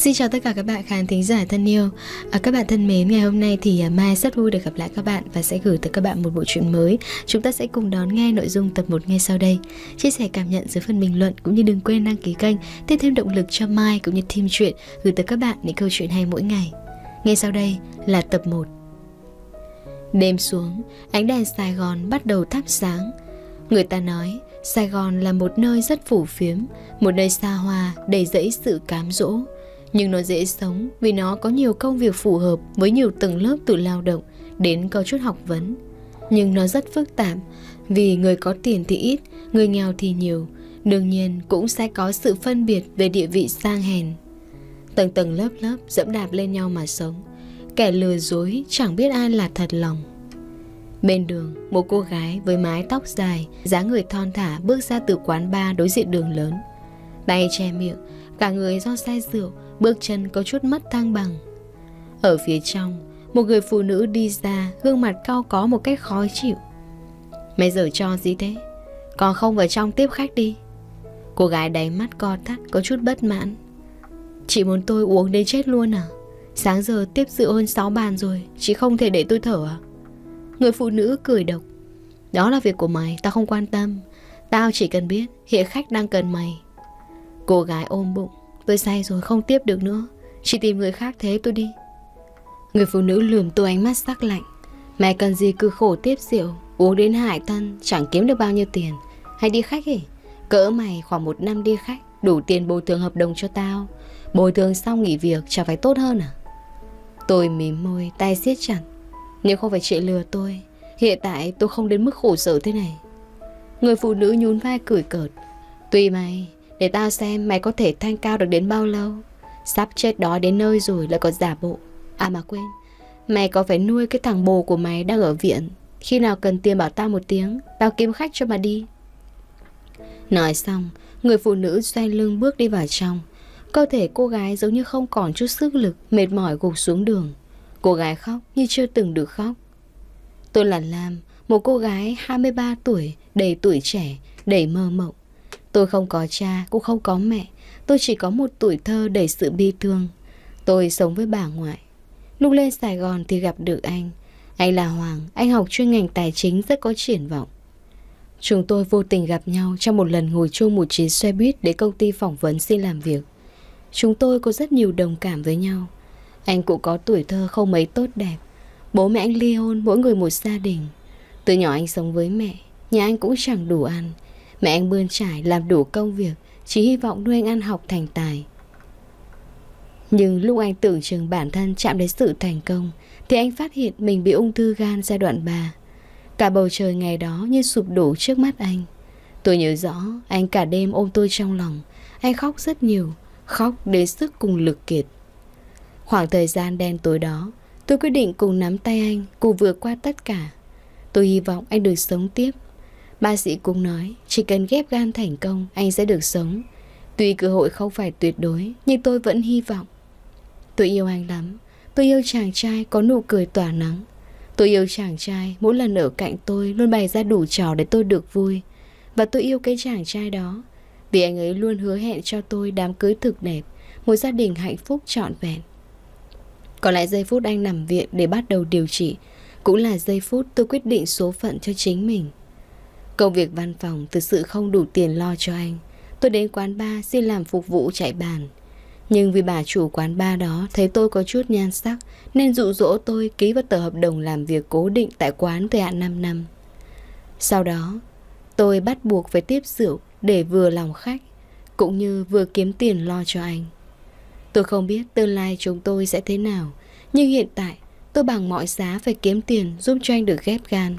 Xin chào tất cả các bạn khán thính giả thân yêu à, Các bạn thân mến, ngày hôm nay thì à, Mai rất vui được gặp lại các bạn Và sẽ gửi tới các bạn một bộ truyện mới Chúng ta sẽ cùng đón nghe nội dung tập 1 ngay sau đây Chia sẻ cảm nhận dưới phần bình luận Cũng như đừng quên đăng ký kênh Tiếp thêm động lực cho Mai cũng như team truyện Gửi tới các bạn những câu chuyện hay mỗi ngày Ngay sau đây là tập 1 Đêm xuống, ánh đèn Sài Gòn bắt đầu thắp sáng Người ta nói Sài Gòn là một nơi rất phủ phiếm Một nơi xa hoa đầy dẫy sự cám dỗ nhưng nó dễ sống vì nó có nhiều công việc phù hợp với nhiều tầng lớp từ lao động đến có chút học vấn. Nhưng nó rất phức tạp vì người có tiền thì ít, người nghèo thì nhiều. Đương nhiên cũng sẽ có sự phân biệt về địa vị sang hèn. Tầng tầng lớp lớp dẫm đạp lên nhau mà sống. Kẻ lừa dối chẳng biết ai là thật lòng. Bên đường, một cô gái với mái tóc dài, dáng người thon thả bước ra từ quán bar đối diện đường lớn. Tay che miệng, cả người do say rượu, Bước chân có chút mất thăng bằng Ở phía trong Một người phụ nữ đi ra Gương mặt cao có một cách khó chịu Mày giờ cho gì thế Còn không vào trong tiếp khách đi Cô gái đáy mắt co thắt Có chút bất mãn Chị muốn tôi uống đến chết luôn à Sáng giờ tiếp dự hơn sáu bàn rồi Chị không thể để tôi thở à Người phụ nữ cười độc Đó là việc của mày, tao không quan tâm Tao chỉ cần biết hiện khách đang cần mày Cô gái ôm bụng Tôi say rồi không tiếp được nữa Chị tìm người khác thế tôi đi Người phụ nữ lườm tôi ánh mắt sắc lạnh Mẹ cần gì cứ khổ tiếp rượu Uống đến hại thân chẳng kiếm được bao nhiêu tiền Hay đi khách ấy Cỡ mày khoảng một năm đi khách Đủ tiền bồi thường hợp đồng cho tao Bồi thường xong nghỉ việc chả phải tốt hơn à Tôi mím môi tay siết chặt Nếu không phải chị lừa tôi Hiện tại tôi không đến mức khổ sở thế này Người phụ nữ nhún vai cười cợt Tùy mày để tao xem mày có thể thanh cao được đến bao lâu Sắp chết đó đến nơi rồi lại còn giả bộ À mà quên Mày có phải nuôi cái thằng bồ của mày đang ở viện Khi nào cần tiền bảo tao một tiếng Tao kiếm khách cho mà đi Nói xong Người phụ nữ xoay lưng bước đi vào trong Cơ thể cô gái giống như không còn chút sức lực Mệt mỏi gục xuống đường Cô gái khóc như chưa từng được khóc Tôi là Lam Một cô gái 23 tuổi Đầy tuổi trẻ, đầy mơ mộng Tôi không có cha, cũng không có mẹ. Tôi chỉ có một tuổi thơ đầy sự bi thương. Tôi sống với bà ngoại. Lúc lên Sài Gòn thì gặp được anh. Anh là Hoàng, anh học chuyên ngành tài chính rất có triển vọng. Chúng tôi vô tình gặp nhau trong một lần ngồi chung một chuyến xe buýt để công ty phỏng vấn xin làm việc. Chúng tôi có rất nhiều đồng cảm với nhau. Anh cũng có tuổi thơ không mấy tốt đẹp. Bố mẹ anh ly hôn, mỗi người một gia đình. Từ nhỏ anh sống với mẹ, nhà anh cũng chẳng đủ ăn. Mẹ anh bươn trải làm đủ công việc Chỉ hy vọng nuôi anh ăn học thành tài Nhưng lúc anh tưởng chừng bản thân chạm đến sự thành công Thì anh phát hiện mình bị ung thư gan giai đoạn 3 Cả bầu trời ngày đó như sụp đổ trước mắt anh Tôi nhớ rõ anh cả đêm ôm tôi trong lòng Anh khóc rất nhiều Khóc đến sức cùng lực kiệt Khoảng thời gian đen tối đó Tôi quyết định cùng nắm tay anh Cùng vượt qua tất cả Tôi hy vọng anh được sống tiếp Bác sĩ cũng nói, chỉ cần ghép gan thành công, anh sẽ được sống. Tuy cơ hội không phải tuyệt đối, nhưng tôi vẫn hy vọng. Tôi yêu anh lắm. Tôi yêu chàng trai có nụ cười tỏa nắng. Tôi yêu chàng trai, mỗi lần ở cạnh tôi luôn bày ra đủ trò để tôi được vui. Và tôi yêu cái chàng trai đó. Vì anh ấy luôn hứa hẹn cho tôi đám cưới thực đẹp, một gia đình hạnh phúc trọn vẹn. Có lẽ giây phút anh nằm viện để bắt đầu điều trị, cũng là giây phút tôi quyết định số phận cho chính mình. Công việc văn phòng thực sự không đủ tiền lo cho anh Tôi đến quán bar xin làm phục vụ chạy bàn Nhưng vì bà chủ quán bar đó thấy tôi có chút nhan sắc Nên dụ dỗ tôi ký vào tờ hợp đồng làm việc cố định tại quán thời hạn 5 năm Sau đó tôi bắt buộc phải tiếp rượu để vừa lòng khách Cũng như vừa kiếm tiền lo cho anh Tôi không biết tương lai chúng tôi sẽ thế nào Nhưng hiện tại tôi bằng mọi giá phải kiếm tiền giúp cho anh được ghép gan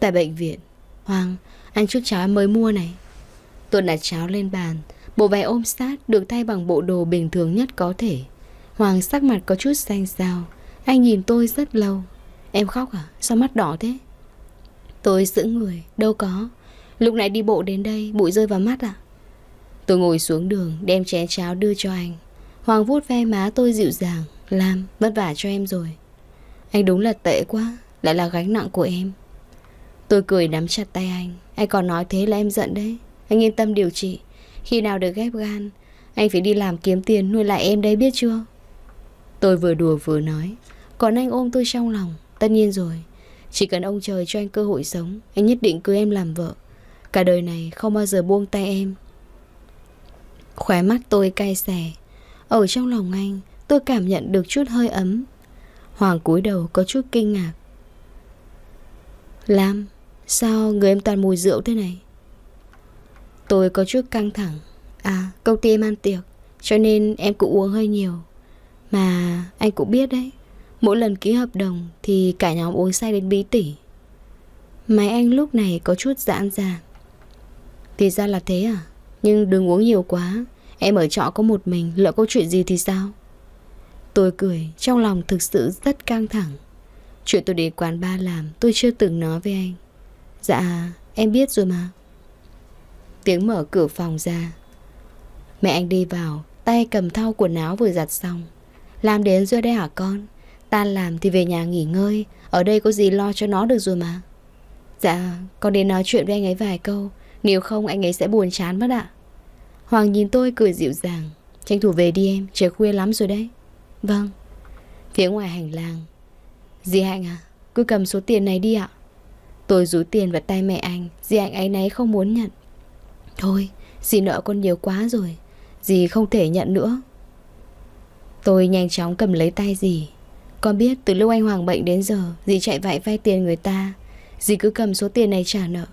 Tại bệnh viện Hoàng, ăn chút cháo mới mua này. Tuấn đặt cháo lên bàn, bộ váy ôm sát được thay bằng bộ đồ bình thường nhất có thể. Hoàng sắc mặt có chút xanh xao, anh nhìn tôi rất lâu. Em khóc à? Sao mắt đỏ thế? Tôi giữ người, đâu có. Lúc nãy đi bộ đến đây, bụi rơi vào mắt à? Tôi ngồi xuống đường, đem chén cháo đưa cho anh. Hoàng vuốt ve má tôi dịu dàng, làm, vất vả cho em rồi. Anh đúng là tệ quá, lại là gánh nặng của em. Tôi cười nắm chặt tay anh Anh còn nói thế là em giận đấy Anh yên tâm điều trị Khi nào được ghép gan Anh phải đi làm kiếm tiền nuôi lại em đấy biết chưa Tôi vừa đùa vừa nói Còn anh ôm tôi trong lòng Tất nhiên rồi Chỉ cần ông trời cho anh cơ hội sống Anh nhất định cưới em làm vợ Cả đời này không bao giờ buông tay em Khóe mắt tôi cay xè Ở trong lòng anh Tôi cảm nhận được chút hơi ấm Hoàng cúi đầu có chút kinh ngạc Lam Sao người em toàn mùi rượu thế này Tôi có chút căng thẳng À công ty em ăn tiệc Cho nên em cũng uống hơi nhiều Mà anh cũng biết đấy Mỗi lần ký hợp đồng Thì cả nhóm uống say đến bí tỉ Máy anh lúc này có chút giãn ra Thì ra là thế à Nhưng đừng uống nhiều quá Em ở trọ có một mình Lỡ có chuyện gì thì sao Tôi cười Trong lòng thực sự rất căng thẳng Chuyện tôi đến quán ba làm Tôi chưa từng nói với anh Dạ em biết rồi mà Tiếng mở cửa phòng ra Mẹ anh đi vào Tay cầm thau quần áo vừa giặt xong Làm đến rồi đây hả con Tan làm thì về nhà nghỉ ngơi Ở đây có gì lo cho nó được rồi mà Dạ con đến nói chuyện với anh ấy vài câu Nếu không anh ấy sẽ buồn chán mất ạ Hoàng nhìn tôi cười dịu dàng Tranh thủ về đi em Trời khuya lắm rồi đấy Vâng Phía ngoài hành lang Dì Hạnh à Cứ cầm số tiền này đi ạ Tôi rú tiền vào tay mẹ anh Dì anh ấy nấy không muốn nhận Thôi dì nợ con nhiều quá rồi Dì không thể nhận nữa Tôi nhanh chóng cầm lấy tay dì Con biết từ lúc anh Hoàng bệnh đến giờ Dì chạy vạy vay tiền người ta Dì cứ cầm số tiền này trả nợ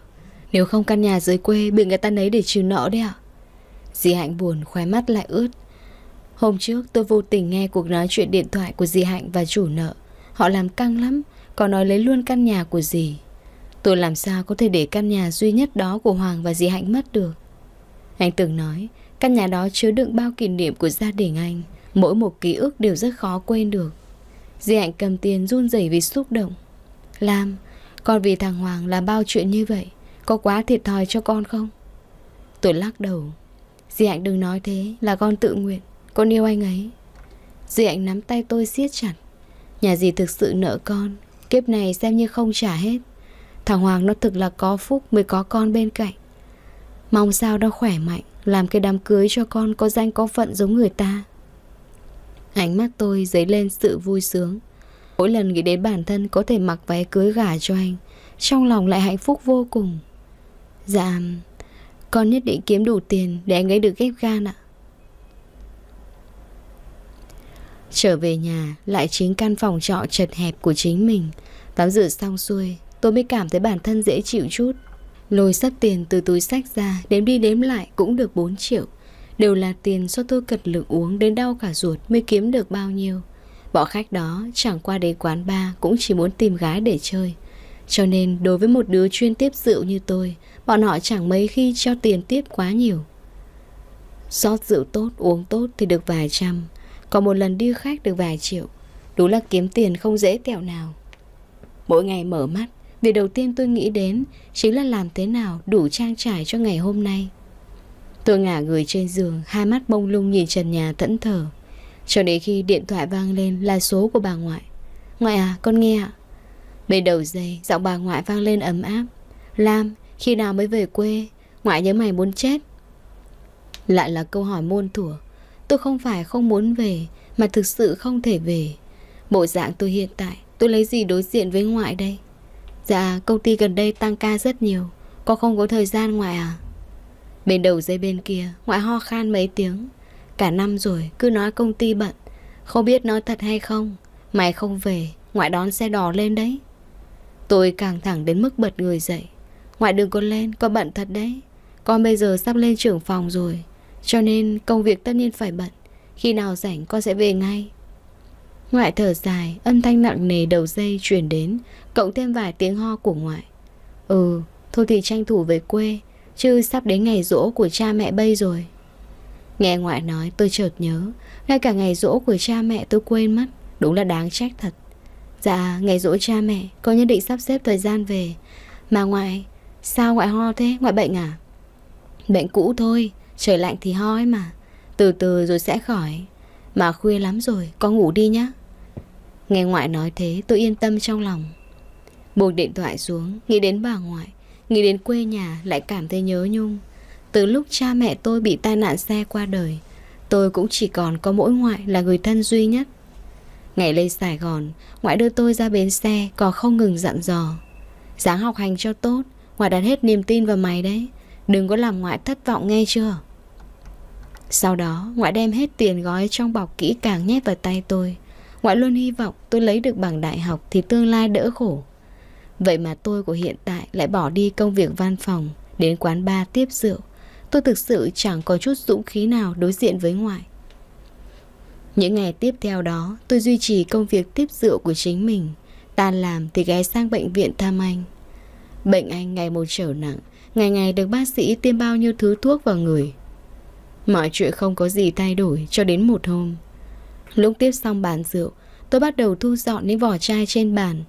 Nếu không căn nhà dưới quê bị người ta lấy để trừ nợ đấy ạ à? Dì Hạnh buồn khóe mắt lại ướt Hôm trước tôi vô tình nghe cuộc nói chuyện điện thoại của dì Hạnh và chủ nợ Họ làm căng lắm Còn nói lấy luôn căn nhà của dì Tôi làm sao có thể để căn nhà duy nhất đó của Hoàng và dì Hạnh mất được Anh từng nói Căn nhà đó chứa đựng bao kỷ niệm của gia đình anh Mỗi một ký ức đều rất khó quên được Dì Hạnh cầm tiền run rẩy vì xúc động Lam Con vì thằng Hoàng là bao chuyện như vậy Có quá thiệt thòi cho con không Tôi lắc đầu Dì Hạnh đừng nói thế là con tự nguyện Con yêu anh ấy Dì Hạnh nắm tay tôi siết chặt Nhà dì thực sự nợ con Kiếp này xem như không trả hết Thằng Hoàng nó thực là có phúc mới có con bên cạnh Mong sao nó khỏe mạnh Làm cái đám cưới cho con có danh có phận giống người ta Ánh mắt tôi dấy lên sự vui sướng Mỗi lần nghĩ đến bản thân có thể mặc váy cưới gả cho anh Trong lòng lại hạnh phúc vô cùng Dạ Con nhất định kiếm đủ tiền để anh ấy được ghép gan ạ Trở về nhà lại chính căn phòng trọ chật hẹp của chính mình Tắm rửa xong xuôi Tôi mới cảm thấy bản thân dễ chịu chút Lôi sắp tiền từ túi sách ra Đếm đi đếm lại cũng được 4 triệu Đều là tiền do tôi cật lực uống Đến đau cả ruột mới kiếm được bao nhiêu Bọn khách đó chẳng qua đến quán bar Cũng chỉ muốn tìm gái để chơi Cho nên đối với một đứa chuyên tiếp rượu như tôi Bọn họ chẳng mấy khi cho tiền tiếp quá nhiều rót rượu tốt uống tốt thì được vài trăm Còn một lần đi khách được vài triệu Đúng là kiếm tiền không dễ tẹo nào Mỗi ngày mở mắt Việc đầu tiên tôi nghĩ đến chính là làm thế nào đủ trang trải cho ngày hôm nay. Tôi ngả người trên giường, hai mắt bông lung nhìn trần nhà thẫn thờ. Cho đến khi điện thoại vang lên là số của bà ngoại. Ngoại à, con nghe ạ. Bên đầu dây, giọng bà ngoại vang lên ấm áp. Lam, khi nào mới về quê? Ngoại nhớ mày muốn chết. Lại là câu hỏi môn thủa. Tôi không phải không muốn về, mà thực sự không thể về. Bộ dạng tôi hiện tại, tôi lấy gì đối diện với ngoại đây? Dạ công ty gần đây tăng ca rất nhiều Con không có thời gian ngoại à Bên đầu dây bên kia Ngoại ho khan mấy tiếng Cả năm rồi cứ nói công ty bận Không biết nói thật hay không Mày không về Ngoại đón xe đỏ lên đấy Tôi càng thẳng đến mức bật người dậy Ngoại đừng có lên Con bận thật đấy Con bây giờ sắp lên trưởng phòng rồi Cho nên công việc tất nhiên phải bận Khi nào rảnh con sẽ về ngay Ngoại thở dài, âm thanh nặng nề đầu dây chuyển đến, cộng thêm vài tiếng ho của ngoại. Ừ, thôi thì tranh thủ về quê, chứ sắp đến ngày rỗ của cha mẹ bây rồi. Nghe ngoại nói tôi chợt nhớ, ngay cả ngày rỗ của cha mẹ tôi quên mất, đúng là đáng trách thật. Dạ, ngày rỗ cha mẹ, có nhất định sắp xếp thời gian về. Mà ngoại, sao ngoại ho thế, ngoại bệnh à? Bệnh cũ thôi, trời lạnh thì ho ấy mà, từ từ rồi sẽ khỏi. Mà khuya lắm rồi, con ngủ đi nhé. Nghe ngoại nói thế tôi yên tâm trong lòng Buộc điện thoại xuống Nghĩ đến bà ngoại Nghĩ đến quê nhà lại cảm thấy nhớ nhung Từ lúc cha mẹ tôi bị tai nạn xe qua đời Tôi cũng chỉ còn có mỗi ngoại là người thân duy nhất Ngày lên Sài Gòn Ngoại đưa tôi ra bến xe Còn không ngừng dặn dò Sáng học hành cho tốt Ngoại đặt hết niềm tin vào mày đấy Đừng có làm ngoại thất vọng nghe chưa Sau đó ngoại đem hết tiền gói trong bọc kỹ càng nhét vào tay tôi Ngoại luôn hy vọng tôi lấy được bằng đại học thì tương lai đỡ khổ. Vậy mà tôi của hiện tại lại bỏ đi công việc văn phòng, đến quán bar tiếp rượu. Tôi thực sự chẳng có chút dũng khí nào đối diện với ngoại. Những ngày tiếp theo đó, tôi duy trì công việc tiếp rượu của chính mình. Tàn làm thì ghé sang bệnh viện thăm anh. Bệnh anh ngày một trở nặng, ngày ngày được bác sĩ tiêm bao nhiêu thứ thuốc vào người. Mọi chuyện không có gì thay đổi cho đến một hôm, Lúc tiếp xong bàn rượu Tôi bắt đầu thu dọn những vỏ chai trên bàn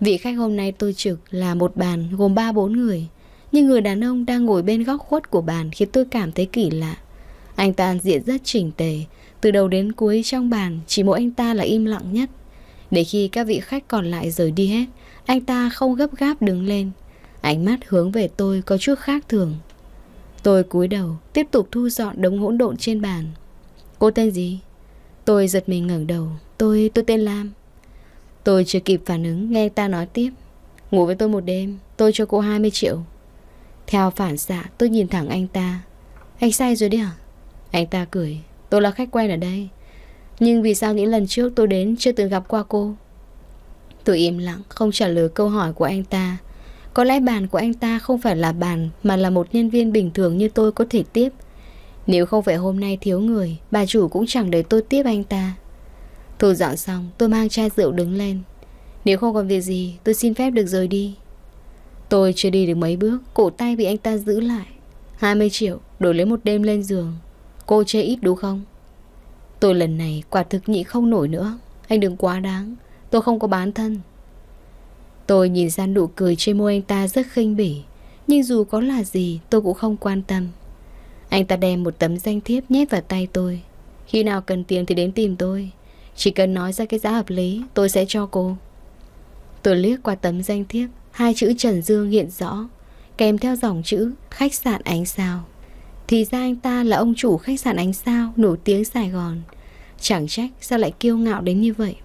Vị khách hôm nay tôi trực là một bàn gồm ba bốn người Nhưng người đàn ông đang ngồi bên góc khuất của bàn khiến tôi cảm thấy kỳ lạ Anh ta diện rất chỉnh tề Từ đầu đến cuối trong bàn chỉ mỗi anh ta là im lặng nhất Để khi các vị khách còn lại rời đi hết Anh ta không gấp gáp đứng lên Ánh mắt hướng về tôi có chút khác thường Tôi cúi đầu Tiếp tục thu dọn đống hỗn độn trên bàn Cô tên gì? Tôi giật mình ngẩng đầu Tôi, tôi tên Lam Tôi chưa kịp phản ứng nghe ta nói tiếp Ngủ với tôi một đêm Tôi cho cô 20 triệu Theo phản xạ tôi nhìn thẳng anh ta Anh say rồi đi hả Anh ta cười Tôi là khách quen ở đây Nhưng vì sao những lần trước tôi đến chưa từng gặp qua cô Tôi im lặng không trả lời câu hỏi của anh ta Có lẽ bàn của anh ta không phải là bàn Mà là một nhân viên bình thường như tôi có thể tiếp nếu không phải hôm nay thiếu người Bà chủ cũng chẳng để tôi tiếp anh ta Thu dọn xong tôi mang chai rượu đứng lên Nếu không còn việc gì tôi xin phép được rời đi Tôi chưa đi được mấy bước Cổ tay bị anh ta giữ lại 20 triệu đổi lấy một đêm lên giường Cô chơi ít đúng không Tôi lần này quả thực nhị không nổi nữa Anh đừng quá đáng Tôi không có bán thân Tôi nhìn ra nụ cười trên môi anh ta rất khinh bỉ Nhưng dù có là gì tôi cũng không quan tâm anh ta đem một tấm danh thiếp nhét vào tay tôi Khi nào cần tiền thì đến tìm tôi Chỉ cần nói ra cái giá hợp lý Tôi sẽ cho cô Tôi liếc qua tấm danh thiếp Hai chữ Trần Dương hiện rõ Kèm theo dòng chữ khách sạn ánh sao Thì ra anh ta là ông chủ khách sạn ánh sao Nổi tiếng Sài Gòn Chẳng trách sao lại kiêu ngạo đến như vậy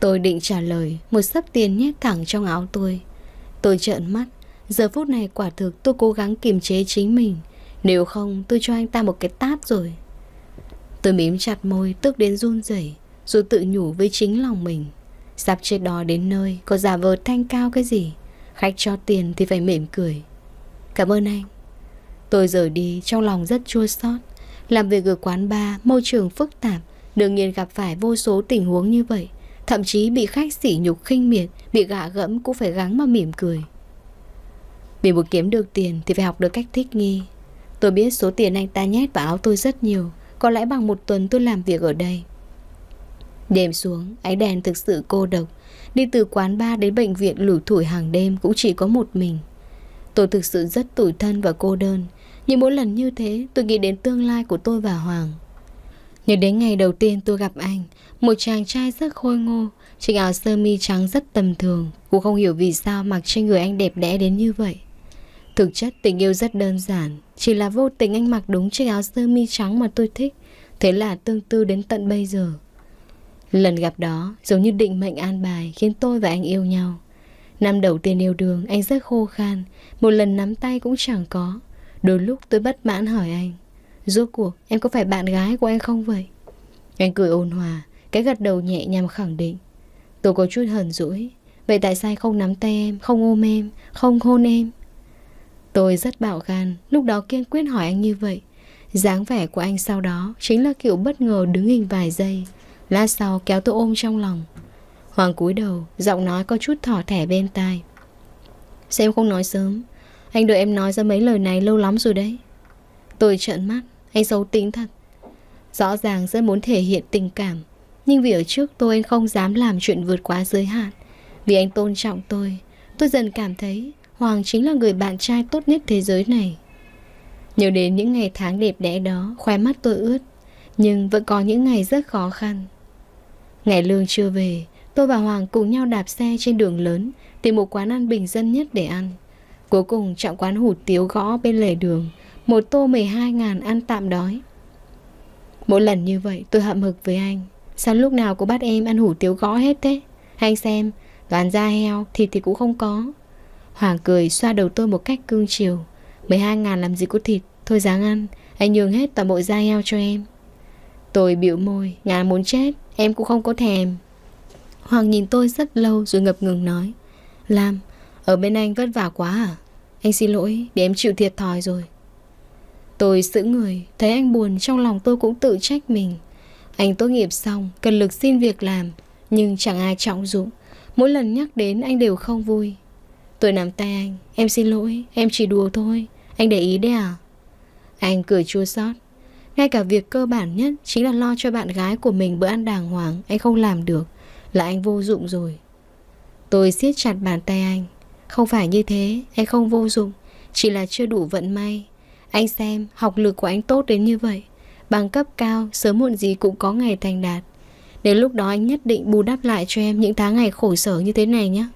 Tôi định trả lời Một sấp tiền nhét thẳng trong áo tôi Tôi trợn mắt Giờ phút này quả thực tôi cố gắng kiềm chế chính mình nếu không tôi cho anh ta một cái tát rồi Tôi mím chặt môi tức đến run rẩy Rồi tự nhủ với chính lòng mình Sắp chết đó đến nơi Có giả vờ thanh cao cái gì Khách cho tiền thì phải mỉm cười Cảm ơn anh Tôi rời đi trong lòng rất chua xót Làm việc ở quán bar Môi trường phức tạp Đương nhiên gặp phải vô số tình huống như vậy Thậm chí bị khách sỉ nhục khinh miệt Bị gạ gẫm cũng phải gắng mà mỉm cười Vì muốn kiếm được tiền Thì phải học được cách thích nghi Tôi biết số tiền anh ta nhét vào áo tôi rất nhiều Có lẽ bằng một tuần tôi làm việc ở đây Đêm xuống, ánh đèn thực sự cô độc Đi từ quán bar đến bệnh viện lủi thủi hàng đêm cũng chỉ có một mình Tôi thực sự rất tủi thân và cô đơn Nhưng mỗi lần như thế tôi nghĩ đến tương lai của tôi và Hoàng Nhớ đến ngày đầu tiên tôi gặp anh Một chàng trai rất khôi ngô Chiếc áo sơ mi trắng rất tầm thường Cũng không hiểu vì sao mặc trên người anh đẹp đẽ đến như vậy Thực chất tình yêu rất đơn giản Chỉ là vô tình anh mặc đúng chiếc áo sơ mi trắng mà tôi thích Thế là tương tư đến tận bây giờ Lần gặp đó giống như định mệnh an bài Khiến tôi và anh yêu nhau Năm đầu tiên yêu đương anh rất khô khan Một lần nắm tay cũng chẳng có Đôi lúc tôi bất mãn hỏi anh Rốt cuộc em có phải bạn gái của anh không vậy Anh cười ôn hòa Cái gật đầu nhẹ nhằm khẳng định Tôi có chút hờn rỗi Vậy tại sao không nắm tay em Không ôm em Không hôn em Tôi rất bạo gan, lúc đó kiên quyết hỏi anh như vậy. dáng vẻ của anh sau đó chính là kiểu bất ngờ đứng hình vài giây. Lát sau kéo tôi ôm trong lòng. Hoàng cúi đầu, giọng nói có chút thỏ thẻ bên tai. Sao em không nói sớm? Anh đợi em nói ra mấy lời này lâu lắm rồi đấy. Tôi trợn mắt, anh xấu tính thật. Rõ ràng rất muốn thể hiện tình cảm, nhưng vì ở trước tôi anh không dám làm chuyện vượt quá giới hạn. Vì anh tôn trọng tôi, tôi dần cảm thấy Hoàng chính là người bạn trai tốt nhất thế giới này Nhớ đến những ngày tháng đẹp đẽ đó Khoe mắt tôi ướt Nhưng vẫn có những ngày rất khó khăn Ngày lương chưa về Tôi và Hoàng cùng nhau đạp xe trên đường lớn Tìm một quán ăn bình dân nhất để ăn Cuối cùng chọn quán hủ tiếu gõ bên lề đường Một tô 12 ngàn ăn tạm đói Mỗi lần như vậy tôi hậm hực với anh Sao lúc nào cũng bắt em ăn hủ tiếu gõ hết thế Anh xem, toàn da heo, thịt thì cũng không có Hoàng cười xoa đầu tôi một cách cương chiều 12 ngàn làm gì có thịt Thôi dáng ăn Anh nhường hết toàn bộ da heo cho em Tôi biểu môi ngàn muốn chết Em cũng không có thèm Hoàng nhìn tôi rất lâu rồi ngập ngừng nói Lam Ở bên anh vất vả quá à Anh xin lỗi Để em chịu thiệt thòi rồi Tôi giữ người Thấy anh buồn Trong lòng tôi cũng tự trách mình Anh tốt nghiệp xong Cần lực xin việc làm Nhưng chẳng ai trọng dụng Mỗi lần nhắc đến anh đều không vui Tôi nắm tay anh Em xin lỗi Em chỉ đùa thôi Anh để ý đấy à Anh cười chua xót Ngay cả việc cơ bản nhất Chính là lo cho bạn gái của mình bữa ăn đàng hoàng Anh không làm được Là anh vô dụng rồi Tôi siết chặt bàn tay anh Không phải như thế Anh không vô dụng Chỉ là chưa đủ vận may Anh xem học lực của anh tốt đến như vậy Bằng cấp cao sớm muộn gì cũng có ngày thành đạt Đến lúc đó anh nhất định bù đắp lại cho em những tháng ngày khổ sở như thế này nhé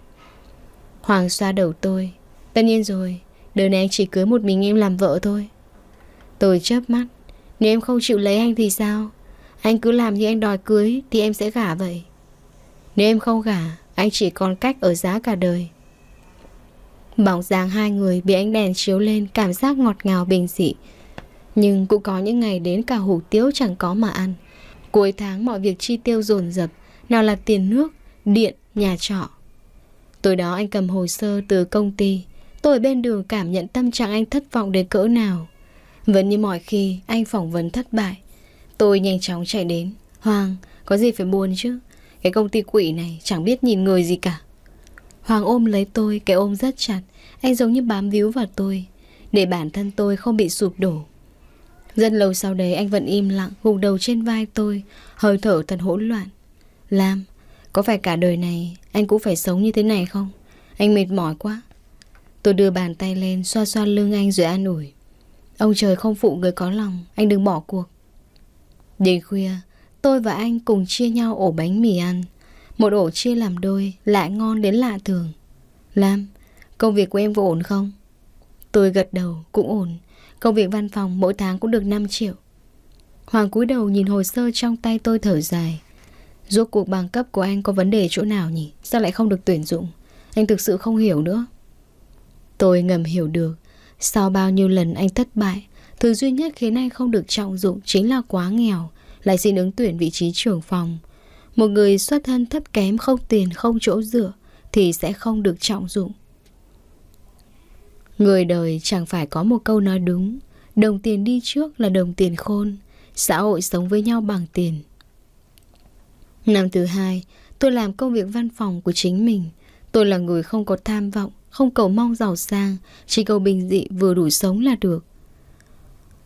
Hoàng xoa đầu tôi Tất nhiên rồi Đời này anh chỉ cưới một mình em làm vợ thôi Tôi chớp mắt Nếu em không chịu lấy anh thì sao Anh cứ làm như anh đòi cưới Thì em sẽ gả vậy Nếu em không gả Anh chỉ còn cách ở giá cả đời Bóng dáng hai người bị ánh đèn chiếu lên Cảm giác ngọt ngào bình dị Nhưng cũng có những ngày đến cả hủ tiếu chẳng có mà ăn Cuối tháng mọi việc chi tiêu dồn dập Nào là tiền nước, điện, nhà trọ Tối đó anh cầm hồ sơ từ công ty Tôi bên đường cảm nhận tâm trạng anh thất vọng đến cỡ nào Vẫn như mọi khi anh phỏng vấn thất bại Tôi nhanh chóng chạy đến Hoàng, có gì phải buồn chứ Cái công ty quỷ này chẳng biết nhìn người gì cả Hoàng ôm lấy tôi, cái ôm rất chặt Anh giống như bám víu vào tôi Để bản thân tôi không bị sụp đổ Rất lâu sau đấy anh vẫn im lặng Gục đầu trên vai tôi Hơi thở thật hỗn loạn Lam, có phải cả đời này Anh cũng phải sống như thế này không Anh mệt mỏi quá Tôi đưa bàn tay lên xoa xoa lưng anh rồi an ủi Ông trời không phụ người có lòng Anh đừng bỏ cuộc đêm khuya Tôi và anh cùng chia nhau ổ bánh mì ăn Một ổ chia làm đôi lạ ngon đến lạ thường Lam Công việc của em có ổn không Tôi gật đầu cũng ổn Công việc văn phòng mỗi tháng cũng được 5 triệu Hoàng cúi đầu nhìn hồ sơ trong tay tôi thở dài Rốt cuộc bằng cấp của anh có vấn đề chỗ nào nhỉ? Sao lại không được tuyển dụng? Anh thực sự không hiểu nữa. Tôi ngầm hiểu được. Sau bao nhiêu lần anh thất bại, thứ duy nhất khiến anh không được trọng dụng chính là quá nghèo, lại xin ứng tuyển vị trí trưởng phòng. Một người xuất thân thấp kém không tiền không chỗ dựa thì sẽ không được trọng dụng. Người đời chẳng phải có một câu nói đúng, đồng tiền đi trước là đồng tiền khôn, xã hội sống với nhau bằng tiền. Năm thứ hai, tôi làm công việc văn phòng của chính mình. Tôi là người không có tham vọng, không cầu mong giàu sang, chỉ cầu bình dị vừa đủ sống là được.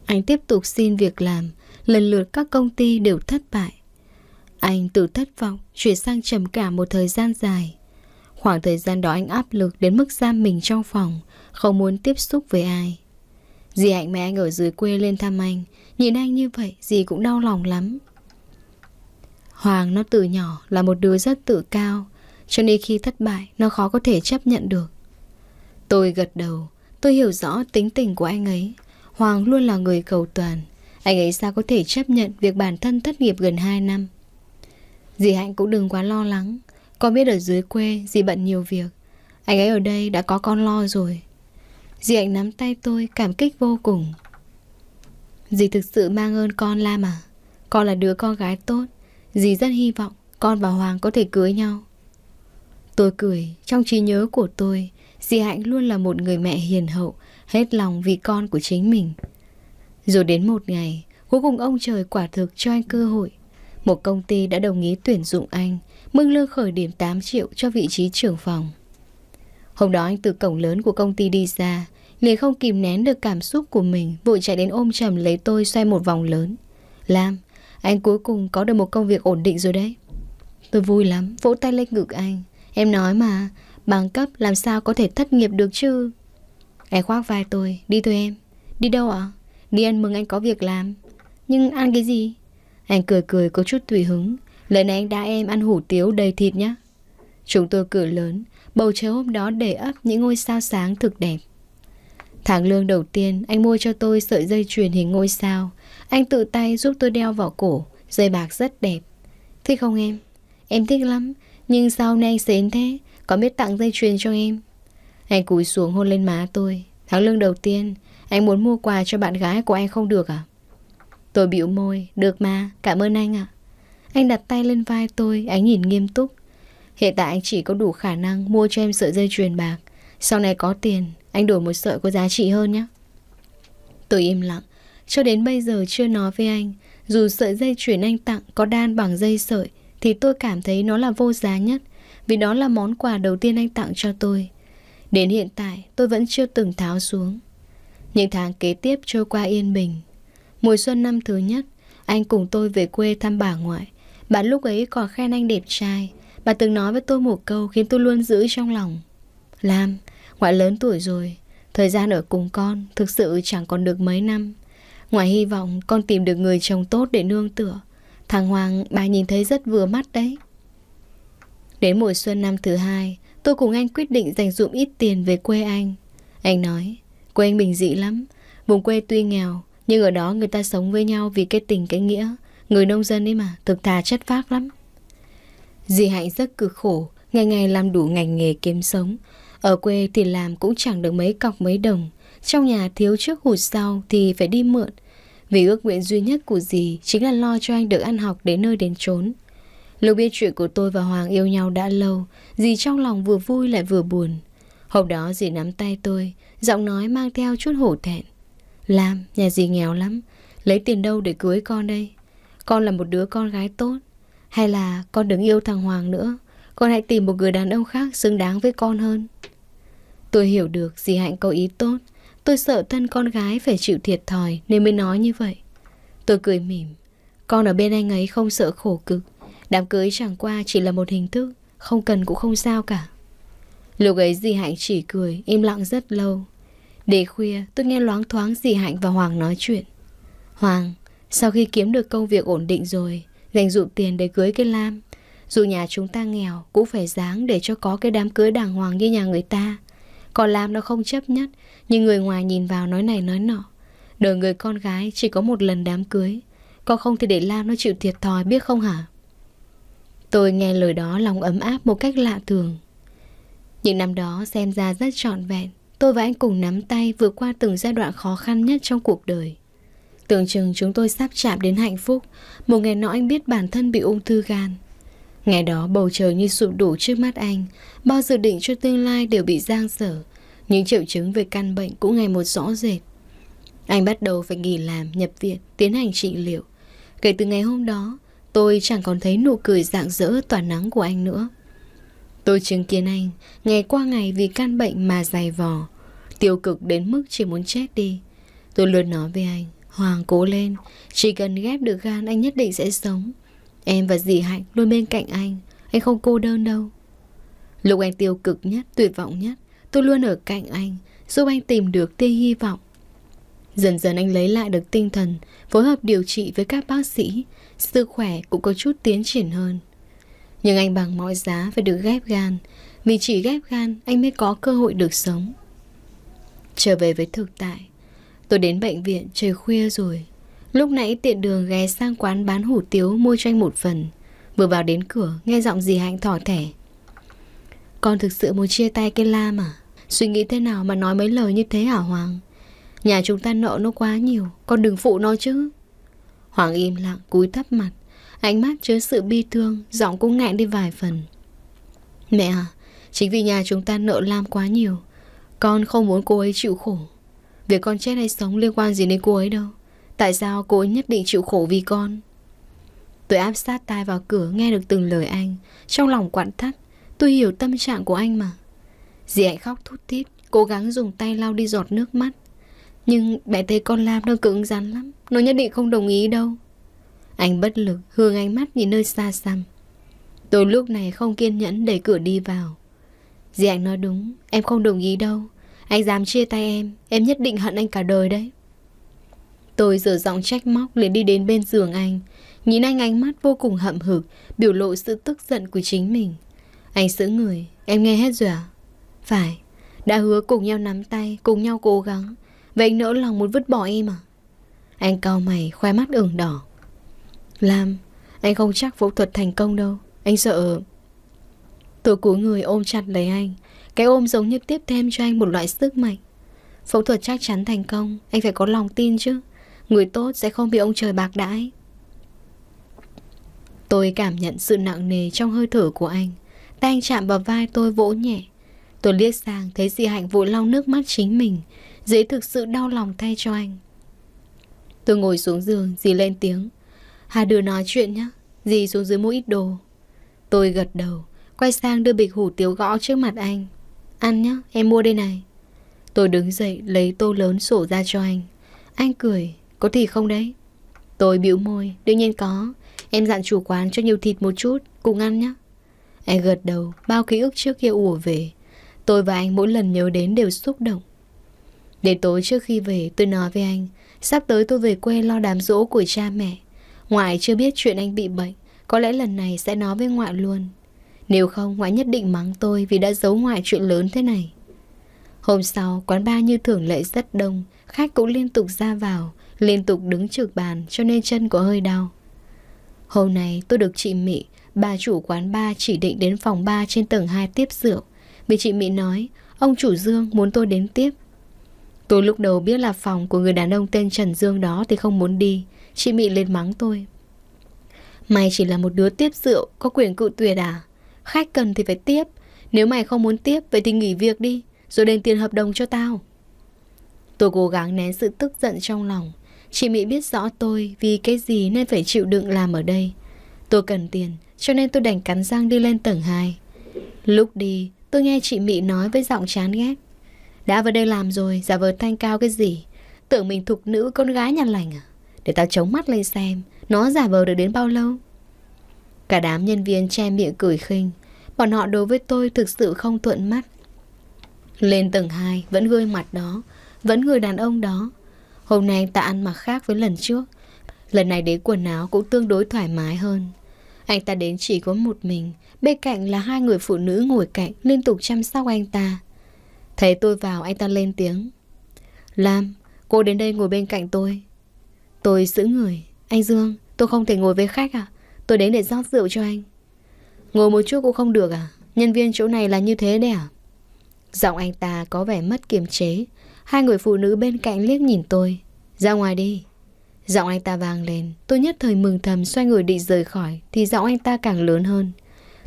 Anh tiếp tục xin việc làm, lần lượt các công ty đều thất bại. Anh tự thất vọng, chuyển sang trầm cảm một thời gian dài. Khoảng thời gian đó anh áp lực đến mức giam mình trong phòng, không muốn tiếp xúc với ai. Dì Hạnh mẹ anh ở dưới quê lên thăm anh, nhìn anh như vậy dì cũng đau lòng lắm. Hoàng nó từ nhỏ là một đứa rất tự cao, cho nên khi thất bại nó khó có thể chấp nhận được. Tôi gật đầu, tôi hiểu rõ tính tình của anh ấy. Hoàng luôn là người cầu toàn, anh ấy sao có thể chấp nhận việc bản thân thất nghiệp gần 2 năm. Dì Hạnh cũng đừng quá lo lắng, con biết ở dưới quê dì bận nhiều việc. Anh ấy ở đây đã có con lo rồi. Dì Hạnh nắm tay tôi cảm kích vô cùng. Dì thực sự mang ơn con Lam à? Con là đứa con gái tốt Dì rất hy vọng con và Hoàng có thể cưới nhau. Tôi cười, trong trí nhớ của tôi, dì Hạnh luôn là một người mẹ hiền hậu, hết lòng vì con của chính mình. Rồi đến một ngày, cuối cùng ông trời quả thực cho anh cơ hội. Một công ty đã đồng ý tuyển dụng anh, mưng lương khởi điểm 8 triệu cho vị trí trưởng phòng. Hôm đó anh từ cổng lớn của công ty đi ra, liền không kìm nén được cảm xúc của mình, vội chạy đến ôm chầm lấy tôi xoay một vòng lớn. Lam, anh cuối cùng có được một công việc ổn định rồi đấy Tôi vui lắm, vỗ tay lên ngực anh Em nói mà, bằng cấp làm sao có thể thất nghiệp được chứ Anh khoác vai tôi, đi thôi em Đi đâu ạ? Đi ăn mừng anh có việc làm Nhưng ăn cái gì? Anh cười cười có chút tùy hứng Lần này anh đã em ăn hủ tiếu đầy thịt nhé Chúng tôi cười lớn Bầu trời hôm đó để ấp những ngôi sao sáng thực đẹp Tháng lương đầu tiên anh mua cho tôi sợi dây chuyền hình ngôi sao anh tự tay giúp tôi đeo vào cổ Dây bạc rất đẹp Thích không em? Em thích lắm Nhưng sao nay anh xến thế? Có biết tặng dây chuyền cho em? Anh cúi xuống hôn lên má tôi Tháng lương đầu tiên Anh muốn mua quà cho bạn gái của anh không được à? Tôi bĩu môi Được mà, cảm ơn anh ạ Anh đặt tay lên vai tôi Anh nhìn nghiêm túc Hiện tại anh chỉ có đủ khả năng mua cho em sợi dây chuyền bạc Sau này có tiền Anh đổi một sợi có giá trị hơn nhé Tôi im lặng cho đến bây giờ chưa nói với anh Dù sợi dây chuyển anh tặng có đan bằng dây sợi Thì tôi cảm thấy nó là vô giá nhất Vì đó là món quà đầu tiên anh tặng cho tôi Đến hiện tại tôi vẫn chưa từng tháo xuống Những tháng kế tiếp trôi qua yên bình Mùa xuân năm thứ nhất Anh cùng tôi về quê thăm bà ngoại Bà lúc ấy còn khen anh đẹp trai Bà từng nói với tôi một câu khiến tôi luôn giữ trong lòng Lam, ngoại lớn tuổi rồi Thời gian ở cùng con thực sự chẳng còn được mấy năm Ngoài hy vọng con tìm được người chồng tốt để nương tựa Thằng Hoàng bà nhìn thấy rất vừa mắt đấy Đến mùa xuân năm thứ hai Tôi cùng anh quyết định dành dụm ít tiền về quê anh Anh nói Quê anh bình dị lắm Vùng quê tuy nghèo Nhưng ở đó người ta sống với nhau vì cái tình cái nghĩa Người nông dân ấy mà Thực thà chất phác lắm Dì Hạnh rất cực khổ Ngày ngày làm đủ ngành nghề kiếm sống Ở quê thì làm cũng chẳng được mấy cọc mấy đồng trong nhà thiếu trước hụt sau thì phải đi mượn. Vì ước nguyện duy nhất của dì chính là lo cho anh được ăn học đến nơi đến chốn. Lúc biết chuyện của tôi và Hoàng yêu nhau đã lâu, dì trong lòng vừa vui lại vừa buồn. Hôm đó dì nắm tay tôi, giọng nói mang theo chút hổ thẹn. Làm nhà dì nghèo lắm, lấy tiền đâu để cưới con đây? Con là một đứa con gái tốt, hay là con đừng yêu thằng Hoàng nữa, con hãy tìm một người đàn ông khác xứng đáng với con hơn. Tôi hiểu được dì Hạnh có ý tốt, Tôi sợ thân con gái phải chịu thiệt thòi nên mới nói như vậy. Tôi cười mỉm. Con ở bên anh ấy không sợ khổ cực. Đám cưới chẳng qua chỉ là một hình thức, không cần cũng không sao cả. Lúc ấy dì Hạnh chỉ cười, im lặng rất lâu. Để khuya, tôi nghe loáng thoáng dì Hạnh và Hoàng nói chuyện. Hoàng, sau khi kiếm được công việc ổn định rồi, dành dụ tiền để cưới cái Lam. Dù nhà chúng ta nghèo, cũng phải dáng để cho có cái đám cưới đàng hoàng như nhà người ta. Còn làm nó không chấp nhất Nhưng người ngoài nhìn vào nói này nói nọ Đời người con gái chỉ có một lần đám cưới còn không thì để Lam nó chịu thiệt thòi biết không hả Tôi nghe lời đó lòng ấm áp một cách lạ thường Những năm đó xem ra rất trọn vẹn Tôi và anh cùng nắm tay vượt qua từng giai đoạn khó khăn nhất trong cuộc đời Tưởng chừng chúng tôi sắp chạm đến hạnh phúc Một ngày nọ anh biết bản thân bị ung thư gan Ngày đó bầu trời như sụp đổ trước mắt anh, bao dự định cho tương lai đều bị giang dở. Những triệu chứng về căn bệnh cũng ngày một rõ rệt. Anh bắt đầu phải nghỉ làm, nhập viện, tiến hành trị liệu. Kể từ ngày hôm đó, tôi chẳng còn thấy nụ cười rạng rỡ tỏa nắng của anh nữa. Tôi chứng kiến anh, ngày qua ngày vì căn bệnh mà dày vò, tiêu cực đến mức chỉ muốn chết đi. Tôi luôn nói với anh, Hoàng cố lên, chỉ cần ghép được gan anh nhất định sẽ sống. Em và dì Hạnh luôn bên cạnh anh Anh không cô đơn đâu Lúc anh tiêu cực nhất, tuyệt vọng nhất Tôi luôn ở cạnh anh Giúp anh tìm được tia hy vọng Dần dần anh lấy lại được tinh thần Phối hợp điều trị với các bác sĩ Sức khỏe cũng có chút tiến triển hơn Nhưng anh bằng mọi giá phải được ghép gan Vì chỉ ghép gan anh mới có cơ hội được sống Trở về với thực tại Tôi đến bệnh viện trời khuya rồi Lúc nãy tiện đường ghé sang quán bán hủ tiếu mua cho anh một phần. Vừa vào đến cửa, nghe giọng dì Hạnh thỏ thẻ. Con thực sự muốn chia tay cái Lam à? Suy nghĩ thế nào mà nói mấy lời như thế hả Hoàng? Nhà chúng ta nợ nó quá nhiều, con đừng phụ nó chứ. Hoàng im lặng, cúi thấp mặt. Ánh mắt chứa sự bi thương, giọng cũng ngẹn đi vài phần. Mẹ à, chính vì nhà chúng ta nợ Lam quá nhiều. Con không muốn cô ấy chịu khổ. Việc con chết hay sống liên quan gì đến cô ấy đâu. Tại sao cô ấy nhất định chịu khổ vì con Tôi áp sát tai vào cửa nghe được từng lời anh Trong lòng quặn thắt Tôi hiểu tâm trạng của anh mà Dì hạnh khóc thút thít Cố gắng dùng tay lau đi giọt nước mắt Nhưng bé thấy con Lam nó cứng rắn lắm Nó nhất định không đồng ý đâu Anh bất lực hướng ánh mắt nhìn nơi xa xăm Tôi lúc này không kiên nhẫn đẩy cửa đi vào Dì anh nói đúng Em không đồng ý đâu Anh dám chia tay em Em nhất định hận anh cả đời đấy Tôi dở giọng trách móc liền đi đến bên giường anh. Nhìn anh ánh mắt vô cùng hậm hực, biểu lộ sự tức giận của chính mình. Anh sững người, em nghe hết rồi à? Phải, đã hứa cùng nhau nắm tay, cùng nhau cố gắng. Vậy anh nỡ lòng muốn vứt bỏ em à? Anh cau mày, khoe mắt ửng đỏ. Lam, anh không chắc phẫu thuật thành công đâu. Anh sợ... Tôi cúi người ôm chặt lấy anh. Cái ôm giống như tiếp thêm cho anh một loại sức mạnh. Phẫu thuật chắc chắn thành công, anh phải có lòng tin chứ. Người tốt sẽ không bị ông trời bạc đãi Tôi cảm nhận sự nặng nề trong hơi thở của anh Tay anh chạm vào vai tôi vỗ nhẹ Tôi liếc sang thấy dì Hạnh vội lau nước mắt chính mình dễ thực sự đau lòng thay cho anh Tôi ngồi xuống giường Dì lên tiếng "Hai đứa nói chuyện nhé Dì xuống dưới mua ít đồ Tôi gật đầu Quay sang đưa bịch hủ tiếu gõ trước mặt anh Ăn nhé em mua đây này Tôi đứng dậy lấy tô lớn sổ ra cho anh Anh cười có thịt không đấy? Tôi bĩu môi, đương nhiên có. Em dặn chủ quán cho nhiều thịt một chút, cùng ăn nhé. Anh gật đầu, bao ký ức trước kia ùa về. Tôi và anh mỗi lần nhớ đến đều xúc động. Đến tối trước khi về, tôi nói với anh, sắp tới tôi về quê lo đám rỗ của cha mẹ. Ngoại chưa biết chuyện anh bị bệnh, có lẽ lần này sẽ nói với ngoại luôn. Nếu không, ngoại nhất định mắng tôi vì đã giấu ngoại chuyện lớn thế này. Hôm sau, quán bar như thường lệ rất đông, khách cũng liên tục ra vào. Liên tục đứng trực bàn cho nên chân có hơi đau Hôm nay tôi được chị Mỹ Bà chủ quán ba chỉ định đến phòng ba trên tầng 2 tiếp rượu Vì chị Mỹ nói Ông chủ Dương muốn tôi đến tiếp Tôi lúc đầu biết là phòng của người đàn ông tên Trần Dương đó thì không muốn đi Chị Mỹ lên mắng tôi Mày chỉ là một đứa tiếp rượu Có quyền cự tuyệt à Khách cần thì phải tiếp Nếu mày không muốn tiếp Vậy thì nghỉ việc đi Rồi đền tiền hợp đồng cho tao Tôi cố gắng nén sự tức giận trong lòng Chị Mỹ biết rõ tôi vì cái gì nên phải chịu đựng làm ở đây. Tôi cần tiền, cho nên tôi đành cắn răng đi lên tầng 2. Lúc đi, tôi nghe chị Mỹ nói với giọng chán ghét. Đã vào đây làm rồi, giả vờ thanh cao cái gì? Tưởng mình thục nữ con gái nhà lành à? Để tao chống mắt lên xem, nó giả vờ được đến bao lâu? Cả đám nhân viên che miệng cười khinh. Bọn họ đối với tôi thực sự không thuận mắt. Lên tầng 2, vẫn gương mặt đó, vẫn người đàn ông đó. Hôm nay anh ta ăn mặc khác với lần trước Lần này đến quần áo cũng tương đối thoải mái hơn Anh ta đến chỉ có một mình Bên cạnh là hai người phụ nữ ngồi cạnh Liên tục chăm sóc anh ta Thấy tôi vào anh ta lên tiếng Lam, cô đến đây ngồi bên cạnh tôi Tôi giữ người Anh Dương, tôi không thể ngồi với khách à Tôi đến để rót rượu cho anh Ngồi một chút cũng không được à Nhân viên chỗ này là như thế đấy à Giọng anh ta có vẻ mất kiềm chế Hai người phụ nữ bên cạnh liếc nhìn tôi Ra ngoài đi Giọng anh ta vang lên Tôi nhất thời mừng thầm xoay người định rời khỏi Thì giọng anh ta càng lớn hơn